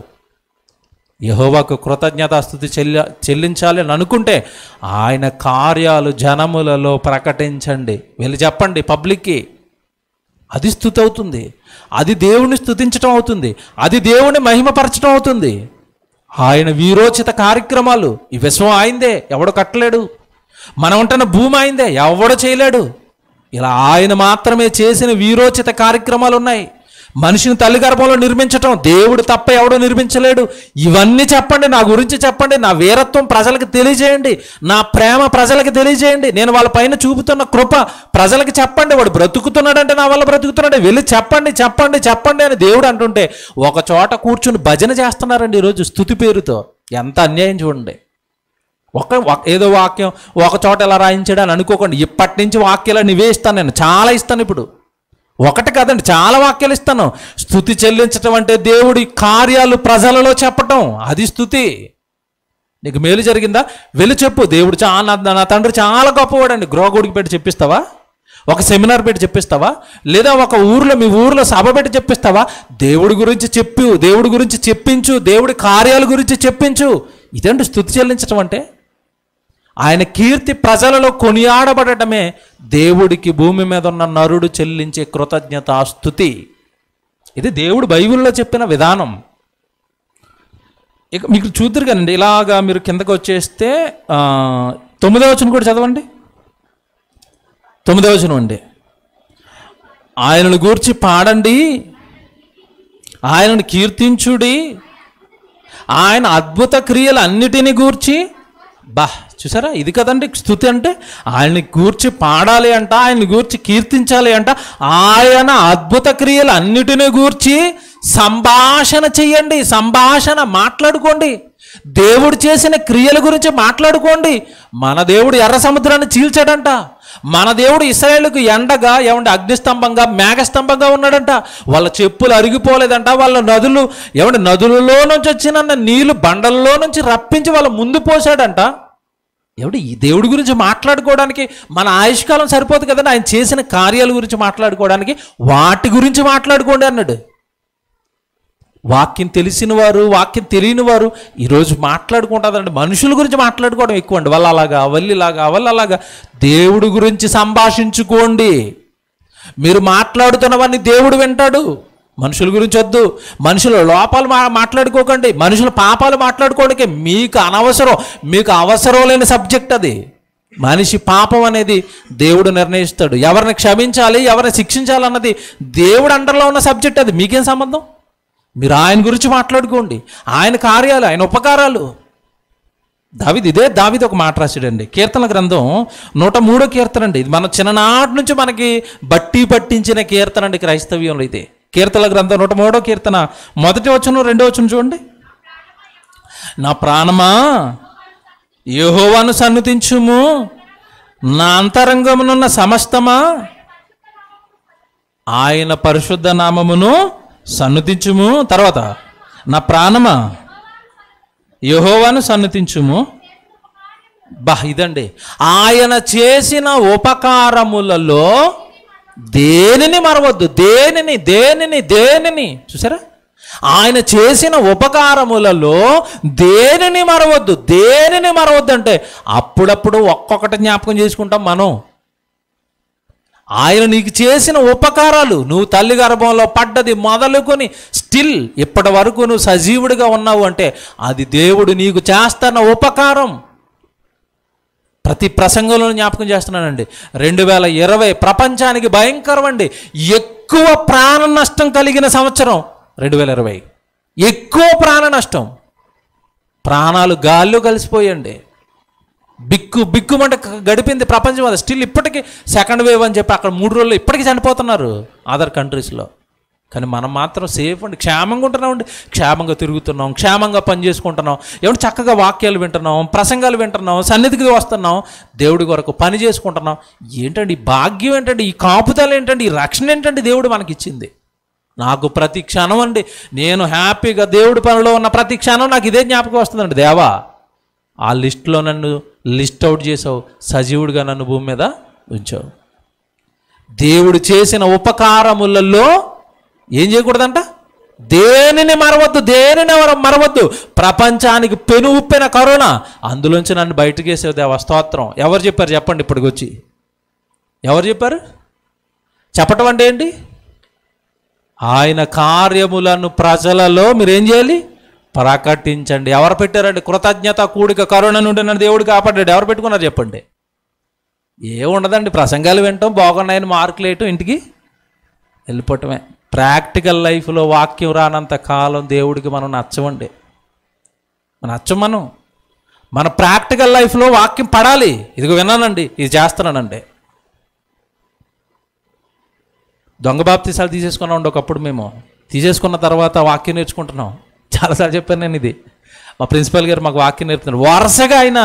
యహోవాకు కృతజ్ఞతాస్థుతి చెల్లి చెల్లించాలి అని అనుకుంటే ఆయన కార్యాలు జనములలో ప్రకటించండి వెళ్ళి చెప్పండి పబ్లిక్కి అది స్థుతి అవుతుంది అది దేవుణ్ణి స్థుతించటం అవుతుంది అది దేవుణ్ణి మహిమపరచడం అవుతుంది ఆయన వీరోచిత కార్యక్రమాలు ఈ విశ్వం ఆయిందే ఎవడు కట్టలేడు మనం ఉంటున్న భూమి ఆయిందే ఎవడో చేయలేడు ఇలా ఆయన మాత్రమే చేసిన వీరోచిత కార్యక్రమాలు ఉన్నాయి మనిషిని తల్లి గర్భంలో నిర్మించటం దేవుడు తప్ప ఎవడో నిర్మించలేడు ఇవన్నీ చెప్పండి నా గురించి చెప్పండి నా వీరత్వం ప్రజలకు తెలియజేయండి నా ప్రేమ ప్రజలకు తెలియజేయండి నేను వాళ్ళ పైన చూపుతున్న కృప ప్రజలకు చెప్పండి వాడు బ్రతుకుతున్నాడంటే నా వల్ల బ్రతుకుతున్నాడు వెళ్ళి చెప్పండి చెప్పండి చెప్పండి అని దేవుడు అంటుంటే ఒక చోట కూర్చుని భజన చేస్తున్నారండి ఈరోజు స్థుతి పేరుతో ఎంత అన్యాయం చూడండి ఒక ఏదో వాక్యం ఒక చోట ఎలా అని అనుకోకండి ఇప్పటి నుంచి వాక్యాలను ఇవే ఇస్తాను నేను చాలా ఇస్తాను ఇప్పుడు ఒకటి కాదండి చాలా వాక్యాలు ఇస్తాను స్థుతి చెల్లించటం అంటే దేవుడి కార్యాలు ప్రజలలో చెప్పటం అది స్థుతి నీకు మేలు జరిగిందా వెళ్ళి చెప్పు దేవుడు చాలా నా తండ్రి చాలా గొప్పవాడండి గృహగూడికి పెట్టి చెప్పిస్తావా ఒక సెమినార్ పెట్టి చెప్పిస్తావా లేదా ఒక ఊర్లో మీ ఊర్లో సభ పెట్టి చెప్పిస్తావా దేవుడి గురించి చెప్పు దేవుడి గురించి చెప్పించు దేవుడి కార్యాల గురించి చెప్పించు ఇదండి స్థుతి చెల్లించటం అంటే ఆయన కీర్తి ప్రజలలో కొనియాడబడటమే దేవుడికి భూమి మీద ఉన్న నరుడు చెల్లించే కృతజ్ఞత స్థుతి ఇది దేవుడు బైబిల్లో చెప్పిన విధానం ఇక మీకు చూద్దరు కదండి ఇలాగా మీరు కిందకు వచ్చేస్తే తొమ్మిదవ వచనం కూడా చదవండి తొమ్మిదవ వచనం అండి ఆయనను గూర్చి పాడండి ఆయనను కీర్తించుడి ఆయన అద్భుత క్రియలు అన్నిటిని గూర్చి బహ్ చూసారా ఇది కదండి స్థుతి అంటే ఆయన్ని గూర్చి పాడాలి అంట ఆయన్ని గూర్చి కీర్తించాలి అంట ఆయన అద్భుత క్రియలు అన్నిటిని గూర్చి సంభాషణ చెయ్యండి సంభాషణ మాట్లాడుకోండి దేవుడు చేసిన క్రియల గురించి మాట్లాడుకోండి మన దేవుడు ఎర్ర సముద్రాన్ని చీల్చాడంట మన దేవుడు ఇస్రాయేల్కు ఎండగా ఏమంటే అగ్నిస్తంభంగా మేఘస్తంభంగా ఉన్నాడంట వాళ్ళ చెప్పులు అరిగిపోలేదంట వాళ్ళ నదులు ఏమంటే నదులలో నుంచి వచ్చిన నీళ్లు బండల్లో నుంచి రప్పించి వాళ్ళ ముందు పోసాడంట ఎవడు ఈ దేవుడి గురించి మాట్లాడుకోవడానికి మన ఆయుష్కాలం సరిపోదు కదండి ఆయన చేసిన కార్యాల గురించి మాట్లాడుకోవడానికి వాటి గురించి మాట్లాడుకోండి అన్నాడు వాక్యం తెలిసిన వారు వాక్యం తెలియని వారు ఈరోజు మాట్లాడుకుంటుందండి మనుషుల గురించి మాట్లాడుకోవడం ఎక్కువ అండి వాళ్ళు అలాగా అవల్లిలాగా అలాగా దేవుడి గురించి సంభాషించుకోండి మీరు మాట్లాడుతున్నవన్నీ దేవుడు వింటాడు మనుషుల గురించి వద్దు మనుషుల లోపాలు మా మాట్లాడుకోకండి మనుషుల పాపాలు మాట్లాడుకోవడానికి మీకు అనవసరం మీకు అవసరం లేని సబ్జెక్ట్ అది మనిషి పాపం అనేది దేవుడు నిర్ణయిస్తాడు ఎవరిని క్షమించాలి ఎవరిని శిక్షించాలన్నది దేవుడు అండర్లో ఉన్న సబ్జెక్ట్ అది మీకేం సంబంధం మీరు ఆయన గురించి మాట్లాడుకోండి ఆయన కార్యాలు ఆయన ఉపకారాలు దావిది ఇదే దావిది ఒక మాట రాశాడండి కీర్తన గ్రంథం నూట మూడో కీర్తన అండి ఇది మన చిన్ననాటి నుంచి మనకి బట్టి పట్టించిన కీర్తన అండి క్రైస్తవ్యంలో అయితే కీర్తన గ్రంథం నూట మూడో కీర్తన మొదటి వచనం రెండో వచనం చూడండి నా ప్రాణమా యహోవాను సన్నతించుము నా అంతరంగమునున్న సమస్తమా ఆయన పరిశుద్ధ నామమును సన్నతించుము తర్వాత నా ప్రాణమా యహోవాను సన్నతించుము బా ఇదండి ఆయన చేసిన ఉపకారములలో దేనిని మరవద్దు దేనిని దేనిని దేనిని చూసారా ఆయన చేసిన ఉపకారములలో దేనిని మరవద్దు దేనిని మరవద్దు అంటే అప్పుడప్పుడు ఒక్కొక్కటి జ్ఞాపకం చేసుకుంటాం మనం ఆయన నీకు చేసిన ఉపకారాలు నువ్వు తల్లి గర్భంలో పడ్డది మొదలుకొని స్టిల్ ఇప్పటి వరకు నువ్వు సజీవుడిగా ఉన్నావు అంటే అది దేవుడు నీకు చేస్తున్న ఉపకారం ప్రతి ప్రసంగంలో జ్ఞాపకం చేస్తున్నానండి రెండు వేల ఇరవై ప్రపంచానికి భయంకరం అండి ఎక్కువ ప్రాణ నష్టం కలిగిన సంవత్సరం రెండు వేల ఇరవై ఎక్కువ ప్రాణ నష్టం ప్రాణాలు గాల్లో కలిసిపోయండి బిక్కు బిక్కుమంట గడిపింది ప్రపంచం అది స్టిల్ ఇప్పటికీ సెకండ్ వేవ్ అని చెప్పి అక్కడ మూడు రోజుల్లో ఇప్పటికీ చనిపోతున్నారు అదర్ కంట్రీస్లో కానీ మనం మాత్రం సేఫ్ అండి క్షేమంగా ఉంటున్నామండి క్షేమంగా తిరుగుతున్నాం క్షేమంగా పని చేసుకుంటున్నాం ఏమంటే చక్కగా వాక్యాలు వింటున్నాం ప్రసంగాలు వింటున్నాం సన్నిధికి వస్తున్నాం దేవుడి కొరకు పని చేసుకుంటున్నాం ఏంటండి భాగ్యం ఏంటండి ఈ కాపుతాలు ఏంటండి ఈ రక్షణ ఏంటండి దేవుడు మనకి ఇచ్చింది నాకు ప్రతి క్షణం అండి నేను హ్యాపీగా దేవుడి పనిలో ఉన్న ప్రతి క్షణం నాకు ఇదే జ్ఞాపకం వస్తుందండి దేవా ఆ లిస్ట్లో నన్ను లిస్ట్ అవుట్ చేసావు సజీవుడిగా నన్ను భూమి మీద ఉంచావు దేవుడు చేసిన ఉపకారములలో ఏం చేయకూడదంట దేనిని మరవద్దు దేనిని మరవద్దు ప్రపంచానికి పెను ఉప్పిన కరోనా అందులోంచి నన్ను బయటకు వేసే దేవ స్తోత్రం ఎవరు చెప్పారు చెప్పండి ఇప్పటికొచ్చి ఎవరు చెప్పారు చెప్పటం అంటే ఏంటి ఆయన కార్యములను ప్రజలలో మీరేం చేయాలి ప్రకటించండి ఎవరు పెట్టారండి కృతజ్ఞత కూడిక కరోనా నుండి నన్ను దేవుడు కాపాడాడు ఎవరు పెట్టుకున్నారు చెప్పండి ఏముండదండి ప్రసంగాలు వింటాం బాగున్నాయని మార్కులు వేయటం ఇంటికి వెళ్ళిపోవటమే ప్రాక్టికల్ లైఫ్లో వాక్యం రానంత కాలం దేవుడికి మనం నచ్చవండి మన నచ్చం మనం మన ప్రాక్టికల్ లైఫ్లో వాక్యం పడాలి ఇది విన్నానండి ఇది చేస్తున్నానండి దొంగ బాప్తీసాలు తీసేసుకున్నాం ఒకప్పుడు మేము తీసేసుకున్న తర్వాత వాక్యం నేర్చుకుంటున్నాం చాలాసార్లు చెప్పాను నేను ఇది మా ప్రిన్సిపల్ గారు మాకు వాక్యం నేర్పుతున్నారు వరుసగా ఆయన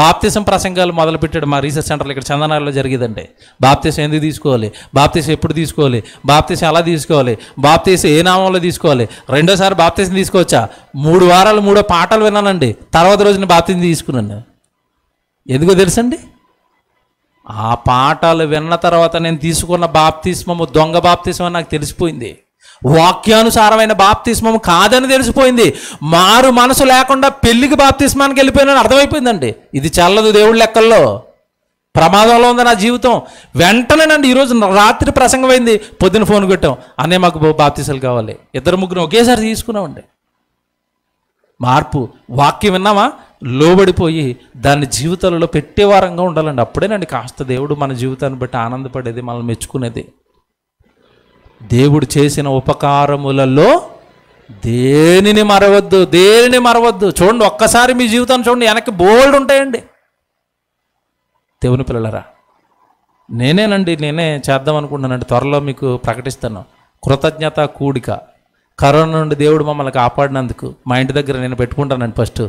బాప్తిసం ప్రసంగాలు మొదలుపెట్టాడు మా రీసెర్చ్ సెంటర్లో ఇక్కడ చందనగర్లో జరిగేదండి బాప్తీసం ఎందుకు తీసుకోవాలి బాప్తీసం ఎప్పుడు తీసుకోవాలి బాప్తీసం ఎలా తీసుకోవాలి బాప్తీసం ఏ నామంలో తీసుకోవాలి రెండోసారి బాప్తీసం తీసుకోవచ్చా మూడు వారాలు మూడో పాటలు విన్నానండి తర్వాత రోజున బాప్తీసం తీసుకున్నాను ఎందుకో తెలుసండి ఆ పాఠాలు విన్న తర్వాత నేను తీసుకున్న బాప్తిస్మము దొంగ బాప్తిస్మం నాకు తెలిసిపోయింది వాక్యానుసారమైన బాప్తిస్మం కాదని తెలిసిపోయింది మారు మనసు లేకుండా పెళ్లికి బాప్తిస్మానికి వెళ్ళిపోయినని అర్థమైపోయిందండి ఇది చల్లదు దేవుడి లెక్కల్లో ప్రమాదంలో ఉంది నా జీవితం వెంటనే నండి ఈరోజు రాత్రి ప్రసంగమైంది పొద్దున ఫోన్ కొట్టాం అనే మాకు బాప్తీసాలు కావాలి ఇద్దరు ముగ్గురు ఒకేసారి తీసుకున్నామండి మార్పు వాక్యం విన్నామా లోబడిపోయి దాన్ని జీవితాలలో పెట్టేవారంగా ఉండాలండి అప్పుడేనండి కాస్త దేవుడు మన జీవితాన్ని బట్టి ఆనందపడేది మనల్ని మెచ్చుకునేది దేవుడు చేసిన ఉపకారములలో దేనిని మరవద్దు దేనిని మరవద్దు చూడండి ఒక్కసారి మీ జీవితాన్ని చూడండి వెనక్కి బోల్డ్ ఉంటాయండి దేవుని పిల్లలరా నేనేనండి నేనే చేద్దాం అనుకుంటున్నానండి త్వరలో మీకు ప్రకటిస్తాను కృతజ్ఞత కూడిక కరోనా నుండి దేవుడు మమ్మల్ని కాపాడినందుకు మా ఇంటి దగ్గర నేను పెట్టుకుంటానండి ఫస్ట్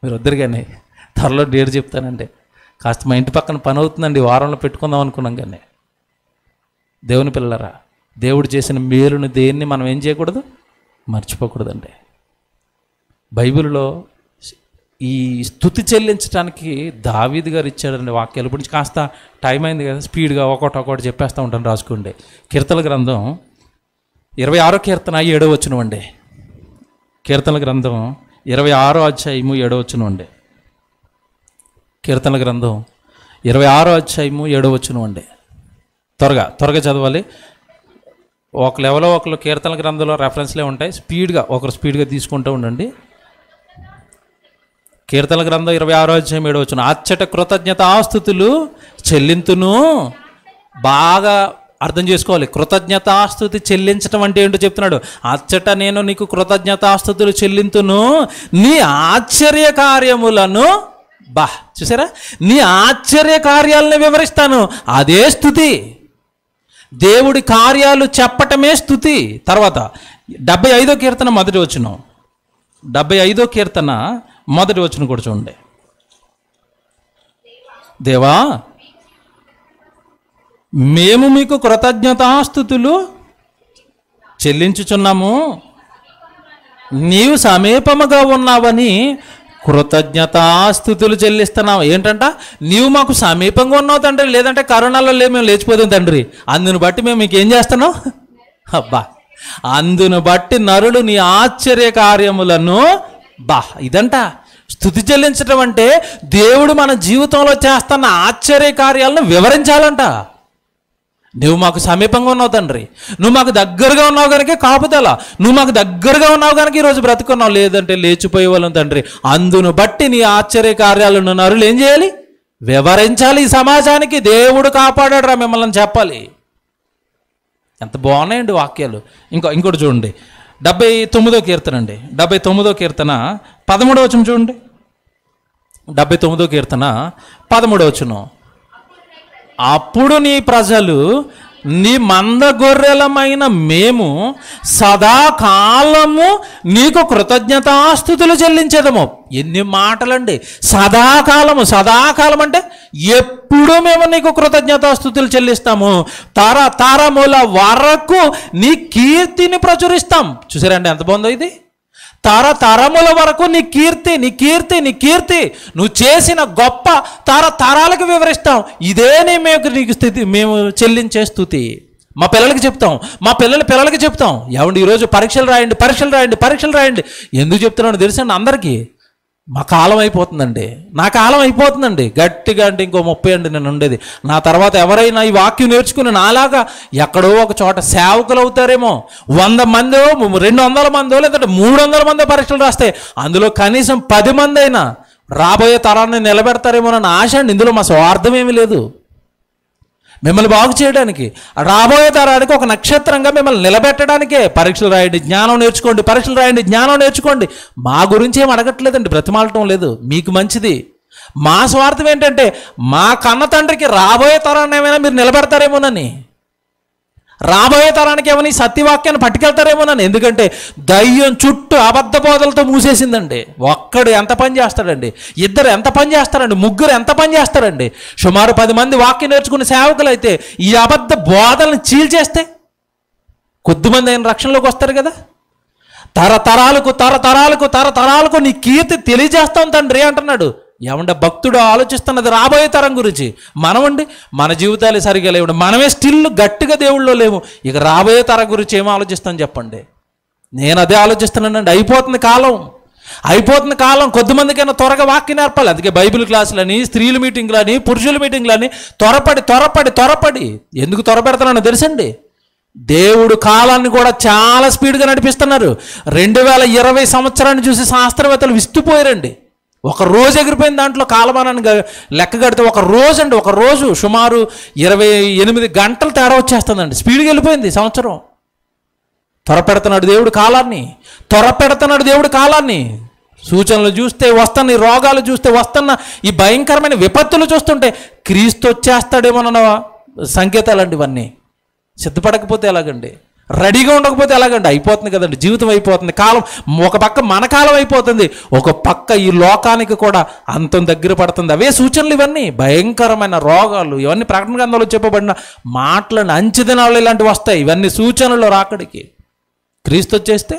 మీరు వద్దరు కానీ త్వరలో డేట్ చెప్తానండి కాస్త మా ఇంటి పక్కన పని అవుతుందండి వారంలో పెట్టుకుందాం అనుకున్నాం కానీ దేవుని పిల్లరా దేవుడు చేసిన మేలును దేన్ని మనం ఏం చేయకూడదు మర్చిపోకూడదండి బైబిల్లో ఈ స్థుతి చెల్లించడానికి దావీది గారు ఇచ్చాడండి వాక్యాలు ఇప్పుడు నుంచి కాస్త టైం అయింది కదా స్పీడ్గా ఒకటి ఒకటి చెప్పేస్తూ ఉంటాను రాసుకోండి కీర్తన గ్రంథం ఇరవై ఆరో కీర్తన ఏడో వండి కీర్తన గ్రంథం ఇరవై ఆరో అధ్యాయము ఏడో వండి కీర్తన గ్రంథం ఇరవై ఆరో అధ్యాయము ఏడో వచ్చినవండి త్వరగా త్వరగా చదవాలి ఒక ఎవరో ఒకరు కీర్తన గ్రంథంలో రెఫరెన్స్లే ఉంటాయి స్పీడ్గా ఒకరు స్పీడ్గా తీసుకుంటూ ఉండండి కీర్తన గ్రంథం ఇరవై ఆరో అధ్యాయం ఏడు వచ్చిన అచ్చట కృతజ్ఞత ఆస్తుతులు చెల్లింతును బాగా అర్థం చేసుకోవాలి ఆస్తుతి చెల్లించటం అంటే ఏంటో చెప్తున్నాడు అచ్చట నేను నీకు ఆస్తుతులు చెల్లింతును నీ ఆశ్చర్య కార్యములను బా చూసారా నీ ఆశ్చర్య కార్యాలను వివరిస్తాను అదే స్థుతి దేవుడి కార్యాలు చెప్పటమే స్థుతి తర్వాత డెబ్బై ఐదో కీర్తన మొదటి వచ్చిన డెబ్బై ఐదో కీర్తన మొదటి వచ్చిన కూడా చూడండి దేవా మేము మీకు కృతజ్ఞతాస్థుతులు చెల్లించుచున్నాము నీవు సమీపముగా ఉన్నావని కృతజ్ఞతాస్థుతులు చెల్లిస్తున్నాం ఏంటంట నీవు మాకు సమీపంగా ఉన్నావు తండ్రి లేదంటే కరోనాలో లే మేము లేచిపోదాం తండ్రి అందును బట్టి మేము మీకు ఏం చేస్తున్నాం అబ్బా అందును బట్టి నరుడు నీ ఆశ్చర్య కార్యములను బా ఇదంట స్థుతి చెల్లించడం అంటే దేవుడు మన జీవితంలో చేస్తున్న ఆశ్చర్య కార్యాలను వివరించాలంట నువ్వు మాకు సమీపంగా ఉన్నావు తండ్రి నువ్వు మాకు దగ్గరగా ఉన్నావు కనుక కాపుదల నువ్వు మాకు దగ్గరగా ఉన్నావు కనుక ఈరోజు బ్రతుకున్నావు లేదంటే లేచిపోయే వాళ్ళం తండ్రి అందును బట్టి నీ ఆశ్చర్య కార్యాలు నరులు ఏం చేయాలి వివరించాలి ఈ సమాజానికి దేవుడు కాపాడాడు రా మిమ్మల్ని చెప్పాలి ఎంత బాగున్నాయండి వాక్యాలు ఇంకో ఇంకోటి చూడండి డెబ్బై తొమ్మిదో కీర్తన అండి డెబ్బై తొమ్మిదో కీర్తన పదమూడవచనం చూడండి డెబ్బై తొమ్మిదో కీర్తన పదమూడవచనం అప్పుడు నీ ప్రజలు నీ మంద గొర్రెలమైన మేము సదాకాలము నీకు కృతజ్ఞతాస్థుతులు చెల్లించదము ఎన్ని మాటలండి సదాకాలము సదాకాలం అంటే ఎప్పుడు మేము నీకు కృతజ్ఞతాస్థుతులు చెల్లిస్తాము తర తరముల వరకు నీ కీర్తిని ప్రచురిస్తాం చూసారండి ఎంత బాగుందో ఇది తరతరముల వరకు నీ కీర్తి నీ కీర్తి నీ కీర్తి నువ్వు చేసిన గొప్ప తరతరాలకు వివరిస్తాం ఇదే నీ మేము నీకు స్థితి మేము చెల్లించే స్థుతి మా పిల్లలకి చెప్తాం మా పిల్లల పిల్లలకి చెప్తాం ఏమండి ఈరోజు పరీక్షలు రాయండి పరీక్షలు రాయండి పరీక్షలు రాయండి ఎందుకు చెప్తున్నాను తెలుసండి అందరికీ మా కాలం అయిపోతుందండి నా కాలం అయిపోతుందండి గట్టిగా అంటే ఇంకో ముప్పై అండి నేను ఉండేది నా తర్వాత ఎవరైనా ఈ వాక్యం నేర్చుకుని నాలాగా ఎక్కడో ఒక చోట సేవకులు అవుతారేమో వంద మందో రెండు వందల మందో లేదంటే మూడు వందల మందో పరీక్షలు రాస్తే అందులో కనీసం పది మంది అయినా రాబోయే తరాన్ని అని ఆశ అండి ఇందులో మా స్వార్థం ఏమీ లేదు మిమ్మల్ని బాగు చేయడానికి రాబోయే తరానికి ఒక నక్షత్రంగా మిమ్మల్ని నిలబెట్టడానికే పరీక్షలు రాయండి జ్ఞానం నేర్చుకోండి పరీక్షలు రాయండి జ్ఞానం నేర్చుకోండి మా గురించి ఏం అడగట్లేదండి బ్రతిమాలటం లేదు మీకు మంచిది మా స్వార్థం ఏంటంటే మా కన్న తండ్రికి రాబోయే తరాన్ని ఏమైనా మీరు నిలబెడతారేమోనని రాబోయే తరానికి ఏమని సత్యవాక్యాన్ని నన్ను ఎందుకంటే దయ్యం చుట్టూ అబద్ధ బోధలతో మూసేసిందండి ఒక్కడు ఎంత పని చేస్తాడండి ఇద్దరు ఎంత పని చేస్తారండి ముగ్గురు ఎంత పని చేస్తారండి సుమారు పది మంది వాక్యం నేర్చుకునే సేవకులు అయితే ఈ అబద్ధ బోధలను చీల్చేస్తే కొద్దిమంది ఆయన రక్షణలోకి వస్తారు కదా తరతరాలకు తరతరాలకు తరతరాలకు నీ కీర్తి తెలియజేస్తాం తండ్రి అంటున్నాడు ఏమంటే భక్తుడు ఆలోచిస్తున్నది రాబోయే తరం గురించి మనమండి మన జీవితాలు సరిగా లేవు మనమే స్టిల్ గట్టిగా దేవుళ్ళో లేము ఇక రాబోయే తరం గురించి ఏమో ఆలోచిస్తాను చెప్పండి నేను అదే ఆలోచిస్తున్నానండి అయిపోతుంది కాలం అయిపోతున్న కాలం కొద్దిమందికైనా త్వరగా వాక్య నేర్పాలి అందుకే బైబిల్ క్లాసులని స్త్రీల మీటింగ్లని పురుషుల మీటింగ్లని త్వరపడి త్వరపడి త్వరపడి ఎందుకు త్వరపెడతానో తెలుసండి దేవుడు కాలాన్ని కూడా చాలా స్పీడ్గా నడిపిస్తున్నారు రెండు వేల ఇరవై సంవత్సరాన్ని చూసి శాస్త్రవేత్తలు విస్తుపోయారండి ఒక రోజు ఎగిరిపోయిన దాంట్లో కాలమానాన్ని లెక్క కడితే ఒక రోజు అండి ఒక రోజు సుమారు ఇరవై ఎనిమిది గంటలు తేడా వచ్చేస్తుందండి స్పీడ్కి వెళ్ళిపోయింది సంవత్సరం త్వరపెడుతున్నాడు దేవుడు కాలాన్ని త్వరపెడుతున్నాడు దేవుడు కాలాన్ని సూచనలు చూస్తే వస్తున్న ఈ రోగాలు చూస్తే వస్తున్న ఈ భయంకరమైన విపత్తులు చూస్తుంటే క్రీస్తు వచ్చేస్తాడేమోనన్న సంకేతాలండి ఇవన్నీ సిద్ధపడకపోతే ఎలాగండి రెడీగా ఉండకపోతే ఎలాగండి అయిపోతుంది కదండి జీవితం అయిపోతుంది కాలం ఒక పక్క మన కాలం అయిపోతుంది ఒక పక్క ఈ లోకానికి కూడా అంతం దగ్గర పడుతుంది అవే సూచనలు ఇవన్నీ భయంకరమైన రోగాలు ఇవన్నీ ప్రకటన గ్రంథంలో చెప్పబడిన మాటలను అంచెదినాలు ఇలాంటివి వస్తాయి ఇవన్నీ సూచనలు రాకడికి క్రీస్తు వచ్చేస్తే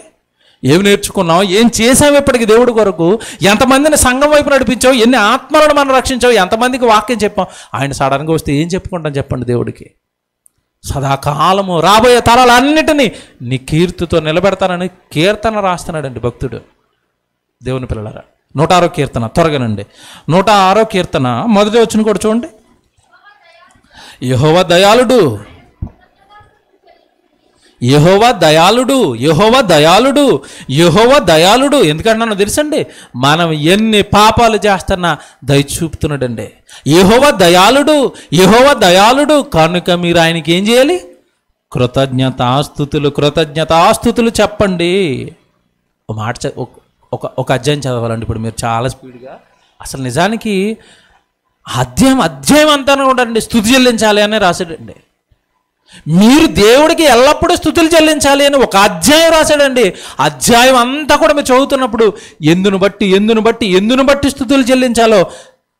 ఏమి నేర్చుకున్నాం ఏం చేసాం ఇప్పటికి దేవుడి కొరకు ఎంతమందిని సంఘం వైపు నడిపించావు ఎన్ని ఆత్మలను మనం రక్షించావు ఎంతమందికి వాక్యం చెప్పాం ఆయన సడన్గా వస్తే ఏం చెప్పుకుంటాం చెప్పండి దేవుడికి సదాకాలము రాబోయే తరాలన్నిటినీ నీ కీర్తితో నిలబెడతానని కీర్తన రాస్తున్నాడండి భక్తుడు దేవుని పిల్లలరా నూట ఆరో కీర్తన త్వరగానండి నూట ఆరో కీర్తన మొదటి వచ్చిన కూడా చూడండి యహోవ దయాళుడు యహోవ దయాళుడు యహోవ దయాళుడు యహోవ దయాళుడు ఎందుకంటున్నాను తెలుసండి మనం ఎన్ని పాపాలు చేస్తున్నా దయ చూపుతున్నాడండి యహోవ దయాళుడు యహోవ దయాళుడు కనుక మీరు ఆయనకి ఏం చేయాలి కృతజ్ఞత ఆస్తుతులు కృతజ్ఞత ఆస్తుతులు చెప్పండి ఒక మాట ఒక ఒక అధ్యాయం చదవాలండి ఇప్పుడు మీరు చాలా స్పీడ్గా అసలు నిజానికి అధ్యాయం అధ్యాయం అంతా ఉండండి స్థుతి చెల్లించాలి అని రాశాడండి మీరు దేవుడికి ఎల్లప్పుడూ స్థుతులు చెల్లించాలి అని ఒక అధ్యాయం రాశాడండి అధ్యాయం అంతా కూడా మీరు చదువుతున్నప్పుడు ఎందును బట్టి ఎందును బట్టి ఎందును బట్టి స్థుతులు చెల్లించాలో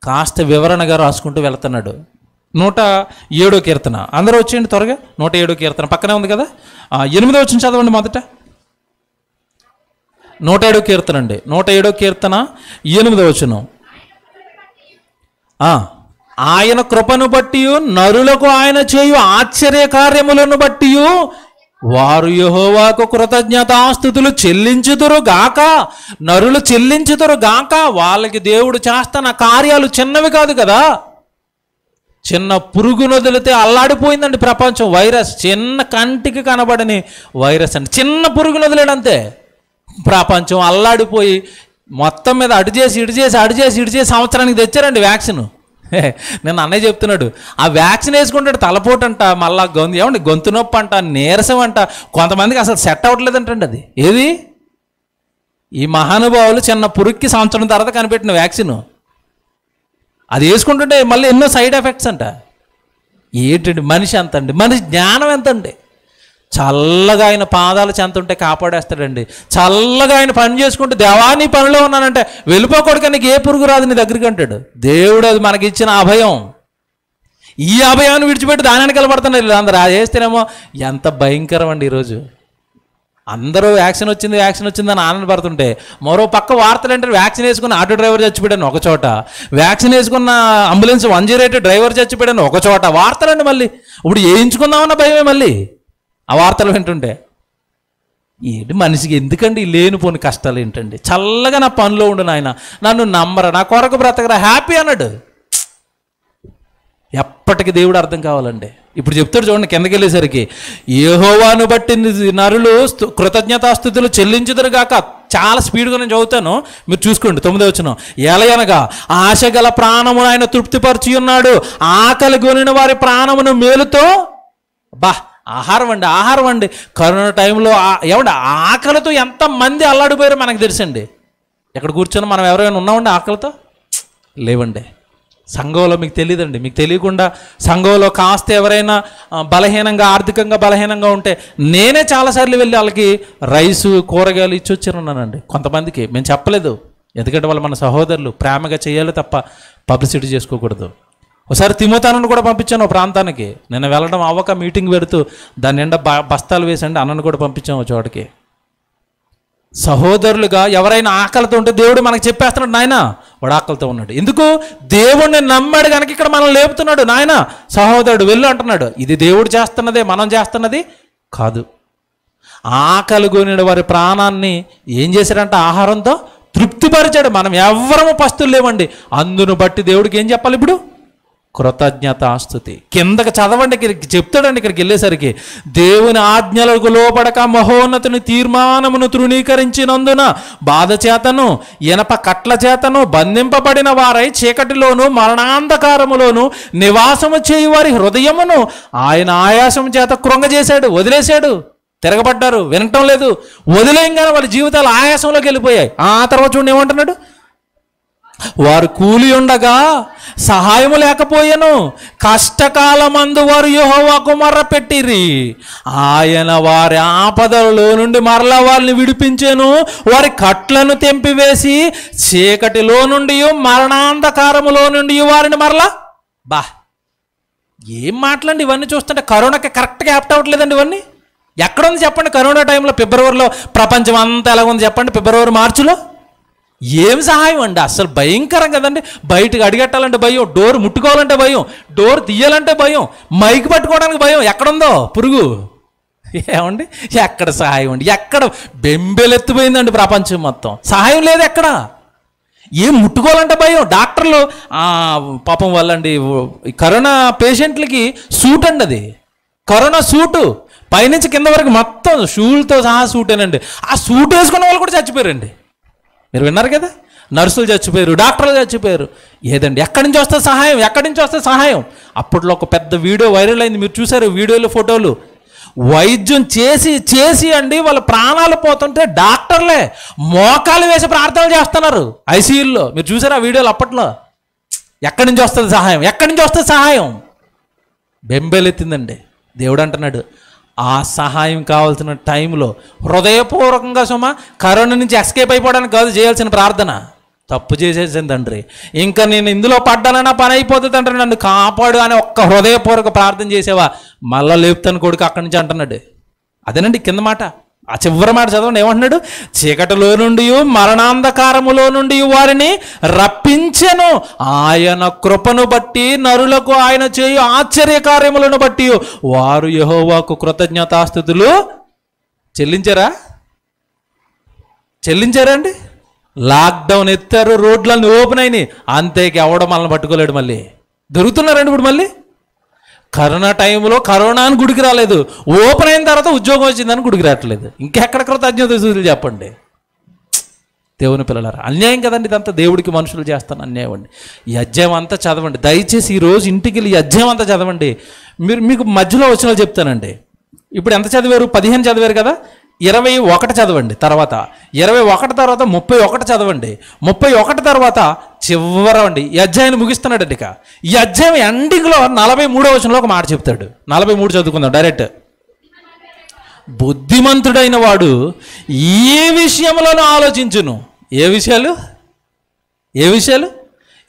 కాస్త వివరణగా రాసుకుంటూ వెళ్తున్నాడు నూట ఏడో కీర్తన అందరూ వచ్చేయండి త్వరగా నూట ఏడో కీర్తన పక్కనే ఉంది కదా ఎనిమిదో వచ్చిన చదవండి మొదట నూట ఏడో కీర్తన అండి నూట ఏడో కీర్తన ఎనిమిదో వచ్చిన ఆయన కృపను బట్టి నరులకు ఆయన చేయు ఆశ్చర్య కార్యములను బట్టి వారు యహోవాకు కృతజ్ఞతాస్థుతులు చెల్లించుదురు గాక నరులు చెల్లించుదురు గాక వాళ్ళకి దేవుడు చేస్తున్న కార్యాలు చిన్నవి కాదు కదా చిన్న పురుగును వదిలితే అల్లాడిపోయిందండి ప్రపంచం వైరస్ చిన్న కంటికి కనబడని వైరస్ అండి చిన్న పురుగును వదిలేడంతే ప్రపంచం అల్లాడిపోయి మొత్తం మీద అడుచేసి ఇడిచేసి అడుచేసి ఇడిచేసి సంవత్సరానికి తెచ్చారండి వ్యాక్సిన్ నేను అన్నయ్య చెప్తున్నాడు ఆ వ్యాక్సిన్ వేసుకుంటాడు తలపోటు అంట మళ్ళా గొంతు ఏమండి గొంతు నొప్పి అంట నీరసం అంట కొంతమందికి అసలు సెట్ అవ్వట్లేదంటండి అది ఏది ఈ మహానుభావులు చిన్న పురుక్కి సంవత్సరం తర్వాత కనిపెట్టిన వ్యాక్సిన్ అది వేసుకుంటుంటే మళ్ళీ ఎన్నో సైడ్ ఎఫెక్ట్స్ అంట ఏంటండి మనిషి ఎంత అండి మనిషి జ్ఞానం ఎంత అండి చల్లగా ఆయన పాదాలు చెంత ఉంటే కాపాడేస్తాడండి చల్లగా ఆయన పని చేసుకుంటే దేవాని పనిలో ఉన్నానంటే వెళ్ళిపోకూడదు నీకు ఏ పురుగు రాదు నీ దగ్గరికి అంటాడు దేవుడు అది మనకిచ్చిన అభయం ఈ అభయాన్ని విడిచిపెట్టి దానానికి వెళ్ళబడుతున్నారు అందరు అది వేస్తేనేమో ఎంత భయంకరం అండి ఈరోజు అందరూ వ్యాక్సిన్ వచ్చింది వ్యాక్సిన్ వచ్చిందని ఆనందపడుతుంటే మరో పక్క వార్తలు అంటే వ్యాక్సిన్ వేసుకున్న ఆటో డ్రైవర్ చచ్చిపోయాను ఒక చోట వ్యాక్సిన్ వేసుకున్న ambulance one zero eight driver చచ్చిపోయాను ఒక చోట వార్తలండి మళ్ళీ ఇప్పుడు వేయించుకుందామన్న భయమే మళ్ళీ ఆ వార్తలు వింటుండే ఏంటి మనిషికి ఎందుకండి లేనిపోని కష్టాలు ఏంటండి చల్లగా నా పనిలో ఉండు నాయన నన్ను నమ్మరా నా కొరకు బ్రతకరా హ్యాపీ అన్నాడు ఎప్పటికీ దేవుడు అర్థం కావాలండి ఇప్పుడు చెప్తాడు చూడండి కిందకి వెళ్ళేసరికి ఏహోవాను బట్టి నరులు కృతజ్ఞతాస్థుతులు చెల్లించుదరు కాక చాలా స్పీడ్గా నేను చదువుతాను మీరు చూసుకోండి తొమ్మిదో వచ్చిన ఎలయనగా ఆశ గల ప్రాణమును ఆయన తృప్తిపరిచి ఉన్నాడు ఆకలి కొనిన వారి ప్రాణమును మేలుతో బా ఆహారం అండి ఆహారం అండి కరోనా టైంలో ఏమండి ఆకలితో ఎంతమంది అల్లాడిపోయారో మనకు తెలుసండి ఎక్కడ కూర్చొని మనం ఎవరైనా ఉన్నామండి ఆకలితో లేవండి సంఘంలో మీకు తెలియదండి మీకు తెలియకుండా సంఘంలో కాస్త ఎవరైనా బలహీనంగా ఆర్థికంగా బలహీనంగా ఉంటే నేనే చాలాసార్లు వెళ్ళి వాళ్ళకి రైసు కూరగాయలు ఇచ్చి ఉన్నానండి కొంతమందికి మేము చెప్పలేదు ఎందుకంటే వాళ్ళు మన సహోదరులు ప్రేమగా చేయాలి తప్ప పబ్లిసిటీ చేసుకోకూడదు ఒకసారి తిమోతానని కూడా పంపించాను ఒక ప్రాంతానికి నిన్న వెళ్ళడం అవ్వక మీటింగ్ పెడుతూ దాని నిండా బస్తాలు వేసండి అన్నను కూడా పంపించాము చోటకి సహోదరులుగా ఎవరైనా ఆకలితో ఉంటే దేవుడు మనకు చెప్పేస్తున్నాడు నాయన వాడు ఆకలితో ఉన్నాడు ఎందుకు దేవుడిని నమ్మాడు కనుక ఇక్కడ మనం లేపుతున్నాడు నాయన సహోదరుడు వెళ్ళు అంటున్నాడు ఇది దేవుడు చేస్తున్నదే మనం చేస్తున్నది కాదు ఆకలి కొని వారి ప్రాణాన్ని ఏం చేశాడంటే ఆహారంతో తృప్తిపరిచాడు మనం ఎవరము పస్తులు లేవండి అందును బట్టి దేవుడికి ఏం చెప్పాలి ఇప్పుడు ఆస్తుతి కిందకి చదవండి ఇక్కడికి చెప్తాడండి ఇక్కడికి వెళ్ళేసరికి దేవుని ఆజ్ఞలకు లోపడక మహోన్నతుని తీర్మానమును తృణీకరించినందున బాధ చేతను ఇనప కట్ల చేతను బంధింపబడిన వారై చీకటిలోను మరణాంధకారములోను నివాసము చేయు వారి హృదయమును ఆయన ఆయాసం చేత కృంగజేశాడు వదిలేశాడు తిరగబడ్డారు వినటం లేదు వదిలేయంగానే వాళ్ళ జీవితాలు ఆయాసంలోకి వెళ్ళిపోయాయి ఆ తర్వాత చూడండి ఏమంటున్నాడు వారు కూలి ఉండగా సహాయము లేకపోయాను కష్టకాలమందు వారు యహోవాకు మర్ర పెట్టిరి ఆయన వారి ఆపదలలో నుండి మరలా వారిని విడిపించాను వారి కట్లను తెంపివేసి చీకటిలో నుండి మరణాంధకారములో నుండి వారిని మరలా బా ఏం మాట్లాడి ఇవన్నీ చూస్తుంటే కరోనాకి కరెక్ట్గా యాప్ట్ అవ్వట్లేదండి ఇవన్నీ ఎక్కడుంది చెప్పండి కరోనా టైంలో ఫిబ్రవరిలో ప్రపంచం అంతా ఎలా ఉంది చెప్పండి ఫిబ్రవరి మార్చిలో ఏం సహాయం అండి అసలు భయంకరం కదండి బయటకు అడిగట్టాలంటే భయం డోర్ ముట్టుకోవాలంటే భయం డోర్ తీయాలంటే భయం మైక్ పట్టుకోవడానికి భయం ఎక్కడుందో పురుగు ఏమండి ఎక్కడ సహాయం అండి ఎక్కడ బెంబెలెత్తిపోయిందండి ప్రపంచం మొత్తం సహాయం లేదు ఎక్కడ ఏం ముట్టుకోవాలంటే భయం డాక్టర్లు పాపం అండి కరోనా పేషెంట్లకి సూట్ అండి అది కరోనా సూటు పైనుంచి కింద వరకు మొత్తం షూలతో సహా సూటేనండి ఆ సూట్ వేసుకున్న వాళ్ళు కూడా చచ్చిపోయారండి మీరు విన్నారు కదా నర్సులు చచ్చిపోయారు డాక్టర్లు చచ్చిపోయారు ఏదండి ఎక్కడి నుంచి వస్తే సహాయం ఎక్కడి నుంచి వస్తే సహాయం అప్పట్లో ఒక పెద్ద వీడియో వైరల్ అయింది మీరు చూసారు వీడియోలు ఫోటోలు వైద్యం చేసి చేసి అండి వాళ్ళ ప్రాణాలు పోతుంటే డాక్టర్లే మోకాలు వేసి ప్రార్థనలు చేస్తున్నారు ఐసీయూల్లో మీరు చూసారు ఆ వీడియోలు అప్పట్లో ఎక్కడి నుంచి వస్తుంది సహాయం ఎక్కడి నుంచి వస్తే సహాయం బెంబెలెత్తిందండి దేవుడు అంటున్నాడు ఆ సహాయం కావాల్సిన టైంలో హృదయపూర్వకంగా సుమ కరోనా నుంచి ఎస్కేప్ అయిపోవడానికి కాదు చేయాల్సిన ప్రార్థన తప్పు చేసేసింది తండ్రి ఇంకా నేను ఇందులో పడ్డానన్నా పని అయిపోతుంది తండ్రి నన్ను కాపాడు అని ఒక్క హృదయపూర్వక ప్రార్థన చేసేవా మళ్ళీ లేపుతాను కొడుకు అక్కడి నుంచి అంటున్నాడు అదేనండి కింద మాట ఆ చివరి మాట చదవండి ఏమంటున్నాడు చీకటిలో నుండి మరణాంధకారములో నుండి వారిని రప్పించెను ఆయన కృపను బట్టి నరులకు ఆయన చేయు ఆశ్చర్య కార్యములను బట్టి వారు యహోవాకు కృతజ్ఞతాస్థితులు చెల్లించారా చెల్లించారండి లాక్డౌన్ ఎత్తారు రోడ్లన్నీ ఓపెన్ అయినాయి అంతేకి ఎవడం మనల్ని పట్టుకోలేడు మళ్ళీ దొరుకుతున్నారండి ఇప్పుడు మళ్ళీ కరోనా టైంలో కరోనా అని గుడికి రాలేదు ఓపెన్ అయిన తర్వాత ఉద్యోగం వచ్చిందని గుడికి రావట్లేదు ఇంకెక్కడ కృతజ్ఞత సూదులు చెప్పండి దేవుని పిల్లలారు అన్యాయం కదండి ఇదంతా దేవుడికి మనుషులు చేస్తాను అన్యాయం అండి ఈ అధ్యాయం అంతా చదవండి దయచేసి ఈరోజు ఇంటికి వెళ్ళి ఈ అధ్యాయం అంతా చదవండి మీరు మీకు మధ్యలో వచ్చిన చెప్తానండి ఇప్పుడు ఎంత చదివారు పదిహేను చదివారు కదా ఇరవై ఒకటి చదవండి తర్వాత ఇరవై ఒకటి తర్వాత ముప్పై ఒకటి చదవండి ముప్పై ఒకటి తర్వాత చివరండి ఈ అధ్యాయాన్ని ముగిస్తున్నాడు ఇక ఈ అధ్యాయం ఎండింగ్లో నలభై మూడో వచనంలో ఒక మాట చెప్తాడు నలభై మూడు చదువుకుందాం డైరెక్ట్ బుద్ధిమంతుడైన వాడు ఏ విషయంలోనూ ఆలోచించును ఏ విషయాలు ఏ విషయాలు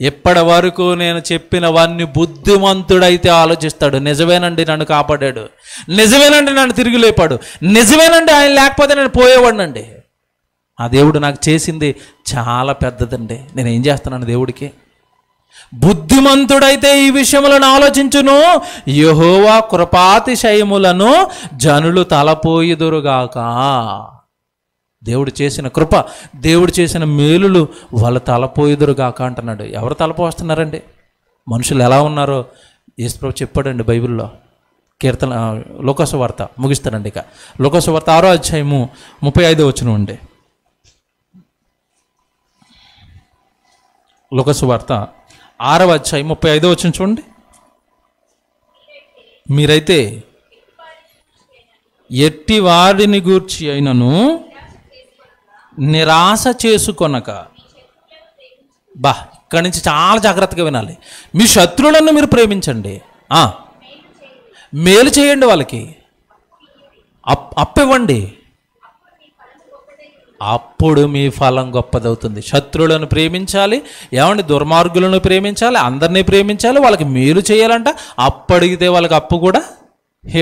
ఎప్పటి వరకు నేను చెప్పిన వాడిని బుద్ధిమంతుడైతే ఆలోచిస్తాడు నిజమేనండి నన్ను కాపాడాడు నిజమేనండి నన్ను తిరిగి లేపాడు నిజమేనండి ఆయన లేకపోతే నేను పోయేవాడినండి ఆ దేవుడు నాకు చేసింది చాలా పెద్దదండి నేను ఏం చేస్తున్నాను దేవుడికి బుద్ధిమంతుడైతే ఈ విషయములను ఆలోచించును యహోవా కృపాతిశయములను జనులు తలపోయిదురుగాక దేవుడు చేసిన కృప దేవుడు చేసిన మేలులు వాళ్ళ తలపోయిదురుగాక అంటున్నాడు ఎవరు తలపోస్తున్నారండి మనుషులు ఎలా ఉన్నారో యేసుప్రభు చెప్పాడండి బైబిల్లో కీర్తన లోకస వార్త ముగిస్తారండి ఇక లోకస వార్త ఆరో అధ్యాయము ముప్పై ఐదో వచ్చిన అండి లోకసు వార్త ఆరవ అధ్యాయం ముప్పై ఐదో వచ్చిన చూడండి మీరైతే ఎట్టి వారిని గూర్చి అయినను నిరాశ చేసుకొనక బా ఇక్కడి నుంచి చాలా జాగ్రత్తగా వినాలి మీ శత్రువులను మీరు ప్రేమించండి మేలు చేయండి వాళ్ళకి అప్ అప్పివ్వండి అప్పుడు మీ ఫలం గొప్పదవుతుంది శత్రువులను ప్రేమించాలి ఏమండి దుర్మార్గులను ప్రేమించాలి అందరినీ ప్రేమించాలి వాళ్ళకి మేలు చేయాలంట అప్పడిగితే వాళ్ళకి అప్పు కూడా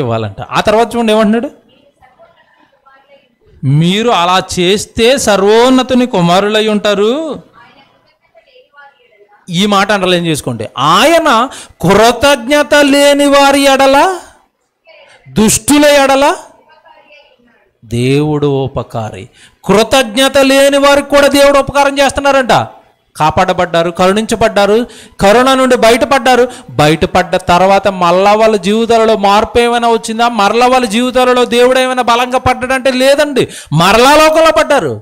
ఇవ్వాలంట ఆ తర్వాత చూడండి ఏమంటున్నాడు మీరు అలా చేస్తే సర్వోన్నతుని కుమారులై ఉంటారు ఈ మాట అండలేం చేసుకోండి ఆయన కృతజ్ఞత లేని వారి ఎడల దుష్టుల ఎడల దేవుడు ఉపకారి కృతజ్ఞత లేని వారికి కూడా దేవుడు ఉపకారం చేస్తున్నారంట కాపాడబడ్డారు కరుణించబడ్డారు కరోనా నుండి బయటపడ్డారు బయటపడ్డ తర్వాత మళ్ళా వాళ్ళ జీవితాలలో మార్పు ఏమైనా వచ్చిందా మరలా వాళ్ళ జీవితాలలో దేవుడు ఏమైనా బలంగా పడ్డాడంటే లేదండి మరలా లోకంలో పడ్డారు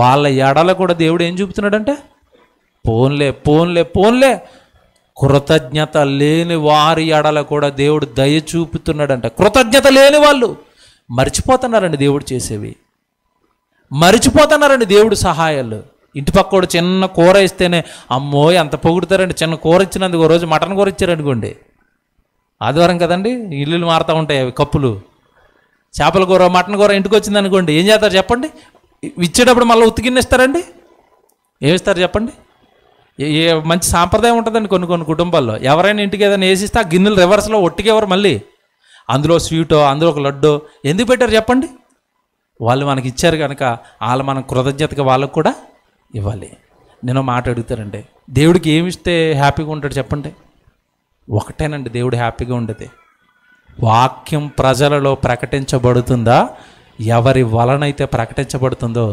వాళ్ళ ఎడల కూడా దేవుడు ఏం చూపుతున్నాడంటే పోన్లే పోన్లే పోన్లే కృతజ్ఞత లేని వారి ఎడల కూడా దేవుడు దయ చూపుతున్నాడంట కృతజ్ఞత లేని వాళ్ళు మర్చిపోతున్నారండి దేవుడు చేసేవి మరిచిపోతున్నారండి దేవుడు సహాయాలు ఇంటి పక్కోడు చిన్న కూర ఇస్తేనే అమ్మో ఎంత పొగుడుతారండి చిన్న కూర ఇచ్చినందుకు ఒక రోజు మటన్ కూర ఇచ్చారనుకోండి ఆదివారం కదండి ఇల్లులు మారుతూ ఉంటాయి అవి కప్పులు చేపల కూర మటన్ కూర ఇంటికి వచ్చింది అనుకోండి ఏం చేస్తారు చెప్పండి ఇచ్చేటప్పుడు మళ్ళీ ఉతికిన్నిస్తారండి ఏమిస్తారు చెప్పండి ఏ మంచి సాంప్రదాయం ఉంటుందండి కొన్ని కొన్ని కుటుంబాల్లో ఎవరైనా ఇంటికి ఏదైనా వేసిస్తే ఆ గిన్నెలు రివర్స్లో ఒట్టికెవరు మళ్ళీ అందులో స్వీటో అందులో ఒక లడ్డు ఎందుకు పెట్టారు చెప్పండి వాళ్ళు మనకి ఇచ్చారు కనుక వాళ్ళు మనం కృతజ్ఞతగా వాళ్ళకు కూడా ఇవ్వాలి నేను మాట అడుగుతానండి దేవుడికి ఏమి ఇస్తే హ్యాపీగా ఉంటాడు చెప్పండి ఒకటేనండి దేవుడు హ్యాపీగా ఉండేది వాక్యం ప్రజలలో ప్రకటించబడుతుందా ఎవరి వలనైతే ప్రకటించబడుతుందో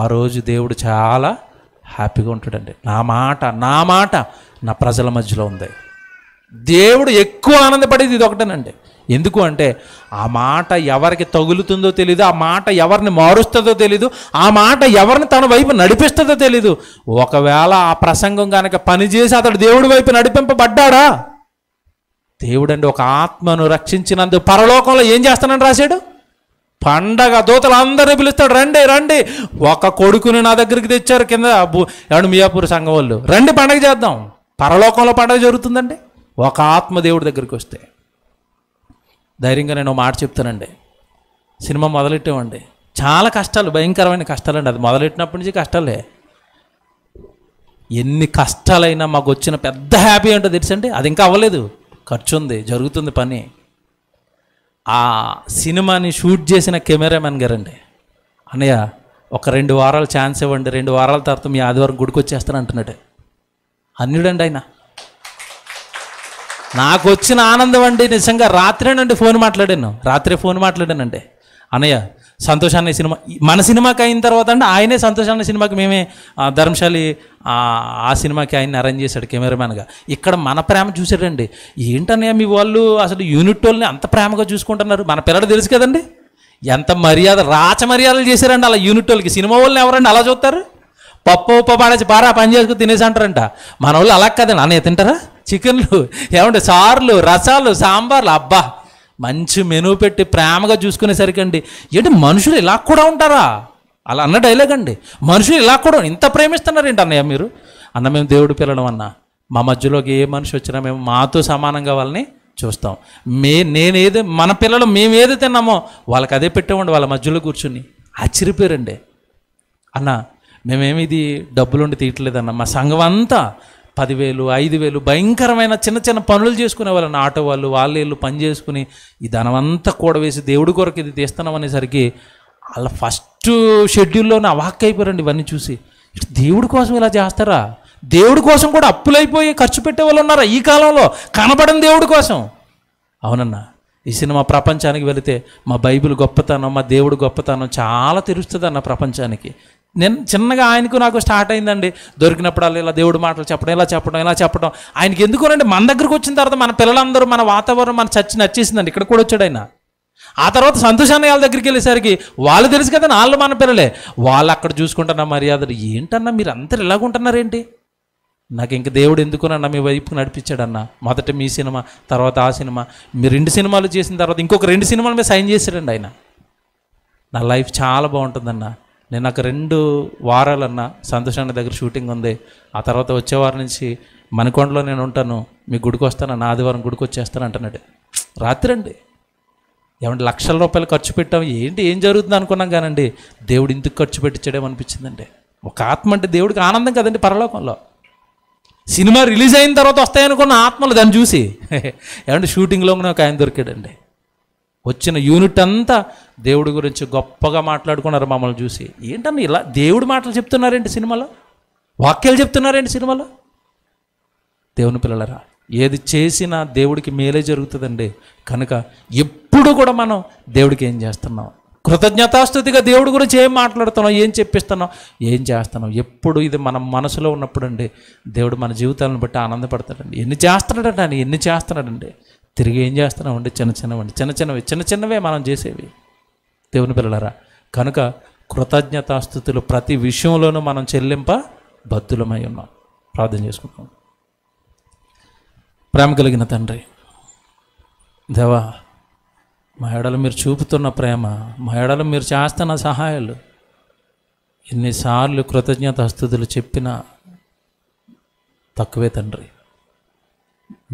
ఆ రోజు దేవుడు చాలా హ్యాపీగా ఉంటాడండి నా మాట నా మాట నా ప్రజల మధ్యలో ఉంది దేవుడు ఎక్కువ ఆనందపడేది ఇది ఒకటేనండి ఎందుకు అంటే ఆ మాట ఎవరికి తగులుతుందో తెలీదు ఆ మాట ఎవరిని మారుస్తుందో తెలీదు ఆ మాట ఎవరిని తన వైపు నడిపిస్తుందో తెలీదు ఒకవేళ ఆ ప్రసంగం కనుక పనిచేసి అతడు దేవుడి వైపు నడిపింపబడ్డాడా దేవుడండి ఒక ఆత్మను రక్షించినందు పరలోకంలో ఏం చేస్తానని రాశాడు పండగ అందరినీ పిలుస్తాడు రండి రండి ఒక కొడుకుని నా దగ్గరికి తెచ్చారు కింద ఎవడు మియాపూర్ సంఘం వాళ్ళు రండి పండగ చేద్దాం పరలోకంలో పండగ జరుగుతుందండి ఒక ఆత్మ దేవుడి దగ్గరికి వస్తే ధైర్యంగా నేను మాట చెప్తానండి సినిమా మొదలెట్టేవండి చాలా కష్టాలు భయంకరమైన కష్టాలండి అది మొదలెట్టినప్పటి నుంచి కష్టాలే ఎన్ని కష్టాలైనా మాకు వచ్చిన పెద్ద హ్యాపీ అంటే అండి అది ఇంకా అవ్వలేదు ఖర్చు ఉంది జరుగుతుంది పని ఆ సినిమాని షూట్ చేసిన కెమెరామెన్ గారండి అన్నయ్య ఒక రెండు వారాలు ఛాన్స్ ఇవ్వండి రెండు వారాల తర్వాత మీ ఆదివారం గుడికి వచ్చేస్తాను అంటున్నాడు అన్యుడండి ఆయన నాకు వచ్చిన ఆనందం అండి నిజంగా రాత్రేనండి ఫోన్ మాట్లాడాను రాత్రే ఫోన్ మాట్లాడానండి అన్నయ్య సంతోషాన్ని సినిమా మన సినిమాకి అయిన తర్వాత అంటే ఆయనే సంతోషాన్ని సినిమాకి మేమే ధర్మశాలి ఆ సినిమాకి ఆయన అరేంజ్ చేశాడు కెమెరామ్యాన్గా ఇక్కడ మన ప్రేమ చూశాడండి ఏంటన్నయ్య మీ వాళ్ళు అసలు యూనిట్ వాళ్ళని అంత ప్రేమగా చూసుకుంటున్నారు మన పిల్లలు తెలుసు కదండి ఎంత మర్యాద రాచ మర్యాదలు చేశారండి అలా యూనిట్ వాళ్ళకి సినిమా వాళ్ళని ఎవరండి అలా చూస్తారు పప్పు ఉప్పు పాడేసి పారా పని చేసుకుని తినేసి అంటారంట మన వాళ్ళు అలా కదండి అన్నయ్య తింటారా చికెన్లు ఏమంటే సార్లు రసాలు సాంబార్లు అబ్బా మంచి మెనూ పెట్టి ప్రేమగా చూసుకునేసరికి అండి ఏంటి మనుషులు ఇలా కూడా ఉంటారా అలా అన్న డైలాగ్ అండి మనుషులు ఇలా కూడా ఇంత ప్రేమిస్తున్నారేంటి అన్నయ్య మీరు అన్న మేము దేవుడు పిల్లడం అన్న మా మధ్యలోకి ఏ మనిషి వచ్చినా మేము మాతో సమానంగా వాళ్ళని చూస్తాం మే నేనేది మన పిల్లలు మేము ఏది తిన్నామో వాళ్ళకి అదే పెట్టేవాడి వాళ్ళ మధ్యలో కూర్చుని ఆశ్చర్యపోయారండి అన్న మేమేమి ఇది డబ్బులుండి తీయట్లేదన్న మా సంఘం అంతా పదివేలు ఐదు వేలు భయంకరమైన చిన్న చిన్న పనులు చేసుకునే వాళ్ళని ఆటో వాళ్ళు వాళ్ళు ఇల్లు పని చేసుకుని ఈ ధనమంతా కూడవేసి దేవుడి కొరకు ఇది తీస్తున్నాం అనేసరికి వాళ్ళ ఫస్ట్ షెడ్యూల్లోనే అవాక్ అయిపోయారండి ఇవన్నీ చూసి దేవుడి కోసం ఇలా చేస్తారా దేవుడి కోసం కూడా అప్పులైపోయి ఖర్చు పెట్టే వాళ్ళు ఉన్నారా ఈ కాలంలో కనబడని దేవుడి కోసం అవునన్నా ఈ సినిమా ప్రపంచానికి వెళితే మా బైబిల్ గొప్పతనం మా దేవుడు గొప్పతనం చాలా తెలుస్తుంది అన్న ప్రపంచానికి నేను చిన్నగా ఆయనకు నాకు స్టార్ట్ అయిందండి అలా ఇలా దేవుడు మాటలు చెప్పడం ఇలా చెప్పడం ఇలా చెప్పడం ఆయనకి ఎందుకు అండి మన దగ్గరకు వచ్చిన తర్వాత మన పిల్లలందరూ మన వాతావరణం మన చచ్చి నచ్చేసిందండి ఇక్కడ కూడా వచ్చాడు ఆయన ఆ తర్వాత సంతోషాన్ని వాళ్ళ దగ్గరికి వెళ్ళేసరికి వాళ్ళు తెలుసు కదా నాళ్ళు మన పిల్లలే వాళ్ళు అక్కడ చూసుకుంటున్న మర్యాదలు ఏంటన్నా మీరు అందరు ఇలాగుంటున్నారేంటి నాకు ఇంక దేవుడు ఎందుకునన్నా మీ వైపు నడిపించాడన్న మొదట మీ సినిమా తర్వాత ఆ సినిమా మీ రెండు సినిమాలు చేసిన తర్వాత ఇంకొక రెండు సినిమాలు మీద సైన్ చేశాడండి ఆయన నా లైఫ్ చాలా బాగుంటుందన్నా నేను నాకు రెండు వారాలన్నా సంతోషాన్ని దగ్గర షూటింగ్ ఉంది ఆ తర్వాత వచ్చే వారం నుంచి మణికొండలో నేను ఉంటాను మీ గుడికి వస్తాను నా ఆదివారం గుడికి వచ్చేస్తాను అంటున్నాడు రాత్రి అండి ఏమంటే లక్షల రూపాయలు ఖర్చు పెట్టాం ఏంటి ఏం జరుగుతుంది అనుకున్నాం కానండి దేవుడు ఇందుకు ఖర్చు పెట్టించడం అనిపించిందండి ఒక ఆత్మ అంటే దేవుడికి ఆనందం కదండి పరలోకంలో సినిమా రిలీజ్ అయిన తర్వాత వస్తాయనుకున్న ఆత్మలు దాన్ని చూసి ఏమంటే షూటింగ్లో ఒక ఆయన దొరికాడండి వచ్చిన యూనిట్ అంతా దేవుడి గురించి గొప్పగా మాట్లాడుకున్నారు మమ్మల్ని చూసి ఏంటన్నా ఇలా దేవుడి మాటలు చెప్తున్నారేంటి సినిమాలో వాక్యాలు చెప్తున్నారేంటి సినిమాలో దేవుని పిల్లలరా ఏది చేసినా దేవుడికి మేలే జరుగుతుందండి కనుక ఎప్పుడు కూడా మనం దేవుడికి ఏం చేస్తున్నాం కృతజ్ఞతాస్థుతిగా దేవుడి గురించి ఏం మాట్లాడుతున్నాం ఏం చెప్పిస్తున్నాం ఏం చేస్తున్నాం ఎప్పుడు ఇది మన మనసులో ఉన్నప్పుడు అండి దేవుడు మన జీవితాలను బట్టి ఆనందపడతాడండి ఎన్ని చేస్తున్నాడండి ఆయన ఎన్ని చేస్తున్నాడండి తిరిగి ఏం చేస్తున్నామండి చిన్న చిన్నవండి చిన్న చిన్నవి చిన్న చిన్నవే మనం చేసేవి దేవుని పిల్లలరా కనుక కృతజ్ఞతాస్థుతులు ప్రతి విషయంలోనూ మనం చెల్లింప బద్దులమై ఉన్నాం ప్రార్థన చేసుకుంటాం ప్రేమ కలిగిన తండ్రి దేవా మా ఏడలు మీరు చూపుతున్న ప్రేమ మా ఏడలు మీరు చేస్తున్న సహాయాలు ఎన్నిసార్లు కృతజ్ఞత హస్తుతులు చెప్పినా తక్కువే తండ్రి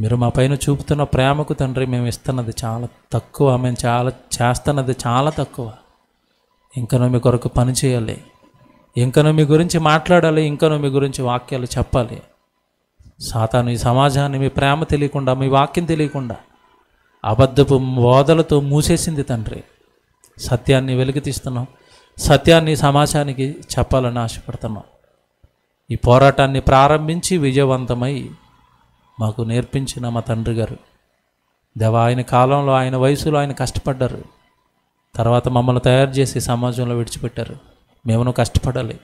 మీరు మా పైన చూపుతున్న ప్రేమకు తండ్రి మేము ఇస్తున్నది చాలా తక్కువ మేము చాలా చేస్తున్నది చాలా తక్కువ ఇంకనూ మీ కొరకు పని చేయాలి ఇంకనూ మీ గురించి మాట్లాడాలి ఇంకనూ మీ గురించి వాక్యాలు చెప్పాలి సాతాను ఈ సమాజాన్ని మీ ప్రేమ తెలియకుండా మీ వాక్యం తెలియకుండా అబద్ధపు బోధలతో మూసేసింది తండ్రి సత్యాన్ని వెలికి తీస్తున్నాం సత్యాన్ని సమాజానికి చెప్పాలని ఆశపడుతున్నాం ఈ పోరాటాన్ని ప్రారంభించి విజయవంతమై మాకు నేర్పించిన మా తండ్రి గారు దేవ ఆయన కాలంలో ఆయన వయసులో ఆయన కష్టపడ్డారు తర్వాత మమ్మల్ని తయారు చేసి సమాజంలో విడిచిపెట్టారు మేమును కష్టపడాలి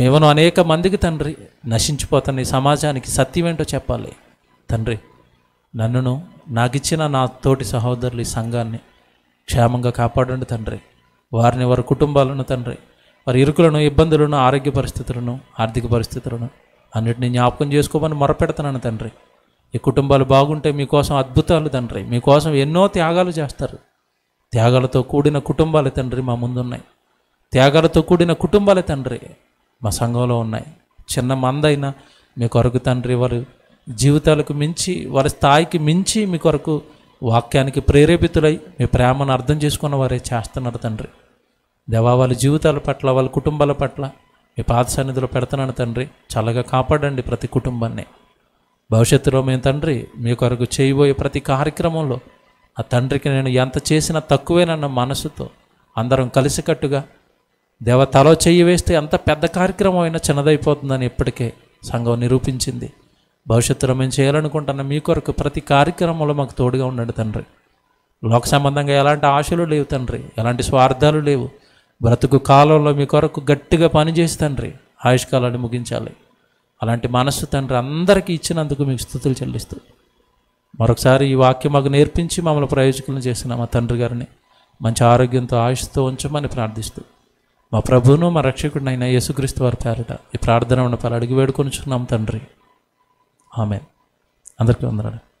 మేమును అనేక మందికి తండ్రి నశించిపోతున్న ఈ సమాజానికి సత్యమేంటో చెప్పాలి తండ్రి నన్నును నాకిచ్చిన నా తోటి సహోదరులు ఈ సంఘాన్ని క్షేమంగా కాపాడండి తండ్రి వారిని వారి కుటుంబాలను తండ్రి వారి ఇరుకులను ఇబ్బందులను ఆరోగ్య పరిస్థితులను ఆర్థిక పరిస్థితులను అన్నిటిని జ్ఞాపకం చేసుకోమని మొరపెడుతున్నాను తండ్రి ఈ కుటుంబాలు బాగుంటే మీకోసం అద్భుతాలు తండ్రి మీకోసం ఎన్నో త్యాగాలు చేస్తారు త్యాగాలతో కూడిన కుటుంబాలు తండ్రి మా ముందున్నాయి త్యాగాలతో కూడిన కుటుంబాలు తండ్రి మా సంఘంలో ఉన్నాయి చిన్న మందైనా మీ కొరకు తండ్రి వారు జీవితాలకు మించి వారి స్థాయికి మించి మీ కొరకు వాక్యానికి ప్రేరేపితులై మీ ప్రేమను అర్థం చేసుకున్న వారే చేస్తున్నారు తండ్రి దేవా వాళ్ళ జీవితాల పట్ల వాళ్ళ కుటుంబాల పట్ల మీ పాత సన్నిధిలో పెడతానని తండ్రి చల్లగా కాపాడండి ప్రతి కుటుంబాన్ని భవిష్యత్తులో మేము తండ్రి మీ కొరకు చేయబోయే ప్రతి కార్యక్రమంలో ఆ తండ్రికి నేను ఎంత చేసినా తక్కువేనన్న మనసుతో అందరం కలిసికట్టుగా దేవ తలో చెయ్యి వేస్తే ఎంత పెద్ద కార్యక్రమం అయినా చిన్నదైపోతుందని ఇప్పటికే సంఘం నిరూపించింది భవిష్యత్తులో మేము చేయాలనుకుంటున్న మీ కొరకు ప్రతి కార్యక్రమంలో మాకు తోడుగా ఉండండి తండ్రి లోక సంబంధంగా ఎలాంటి ఆశలు లేవు తండ్రి ఎలాంటి స్వార్థాలు లేవు బ్రతుకు కాలంలో మీ కొరకు గట్టిగా పనిచేసి తండ్రి ఆయుష్కాలాన్ని ముగించాలి అలాంటి మనస్సు తండ్రి అందరికీ ఇచ్చినందుకు మీకు స్థుతులు చెల్లిస్తూ మరొకసారి ఈ వాక్యం మాకు నేర్పించి మమ్మల్ని ప్రయోజకులను చేసిన మా తండ్రి గారిని మంచి ఆరోగ్యంతో ఆయుష్తో ఉంచమని ప్రార్థిస్తూ మా ప్రభువును మా రక్షకుడినైన యేసుక్రీస్తు వారి పేరట ఈ ప్రార్థన ఉన్న పలు అడిగి వేడుకొని చున్నాం తండ్రి ఆమె అందరికీ వందనాలు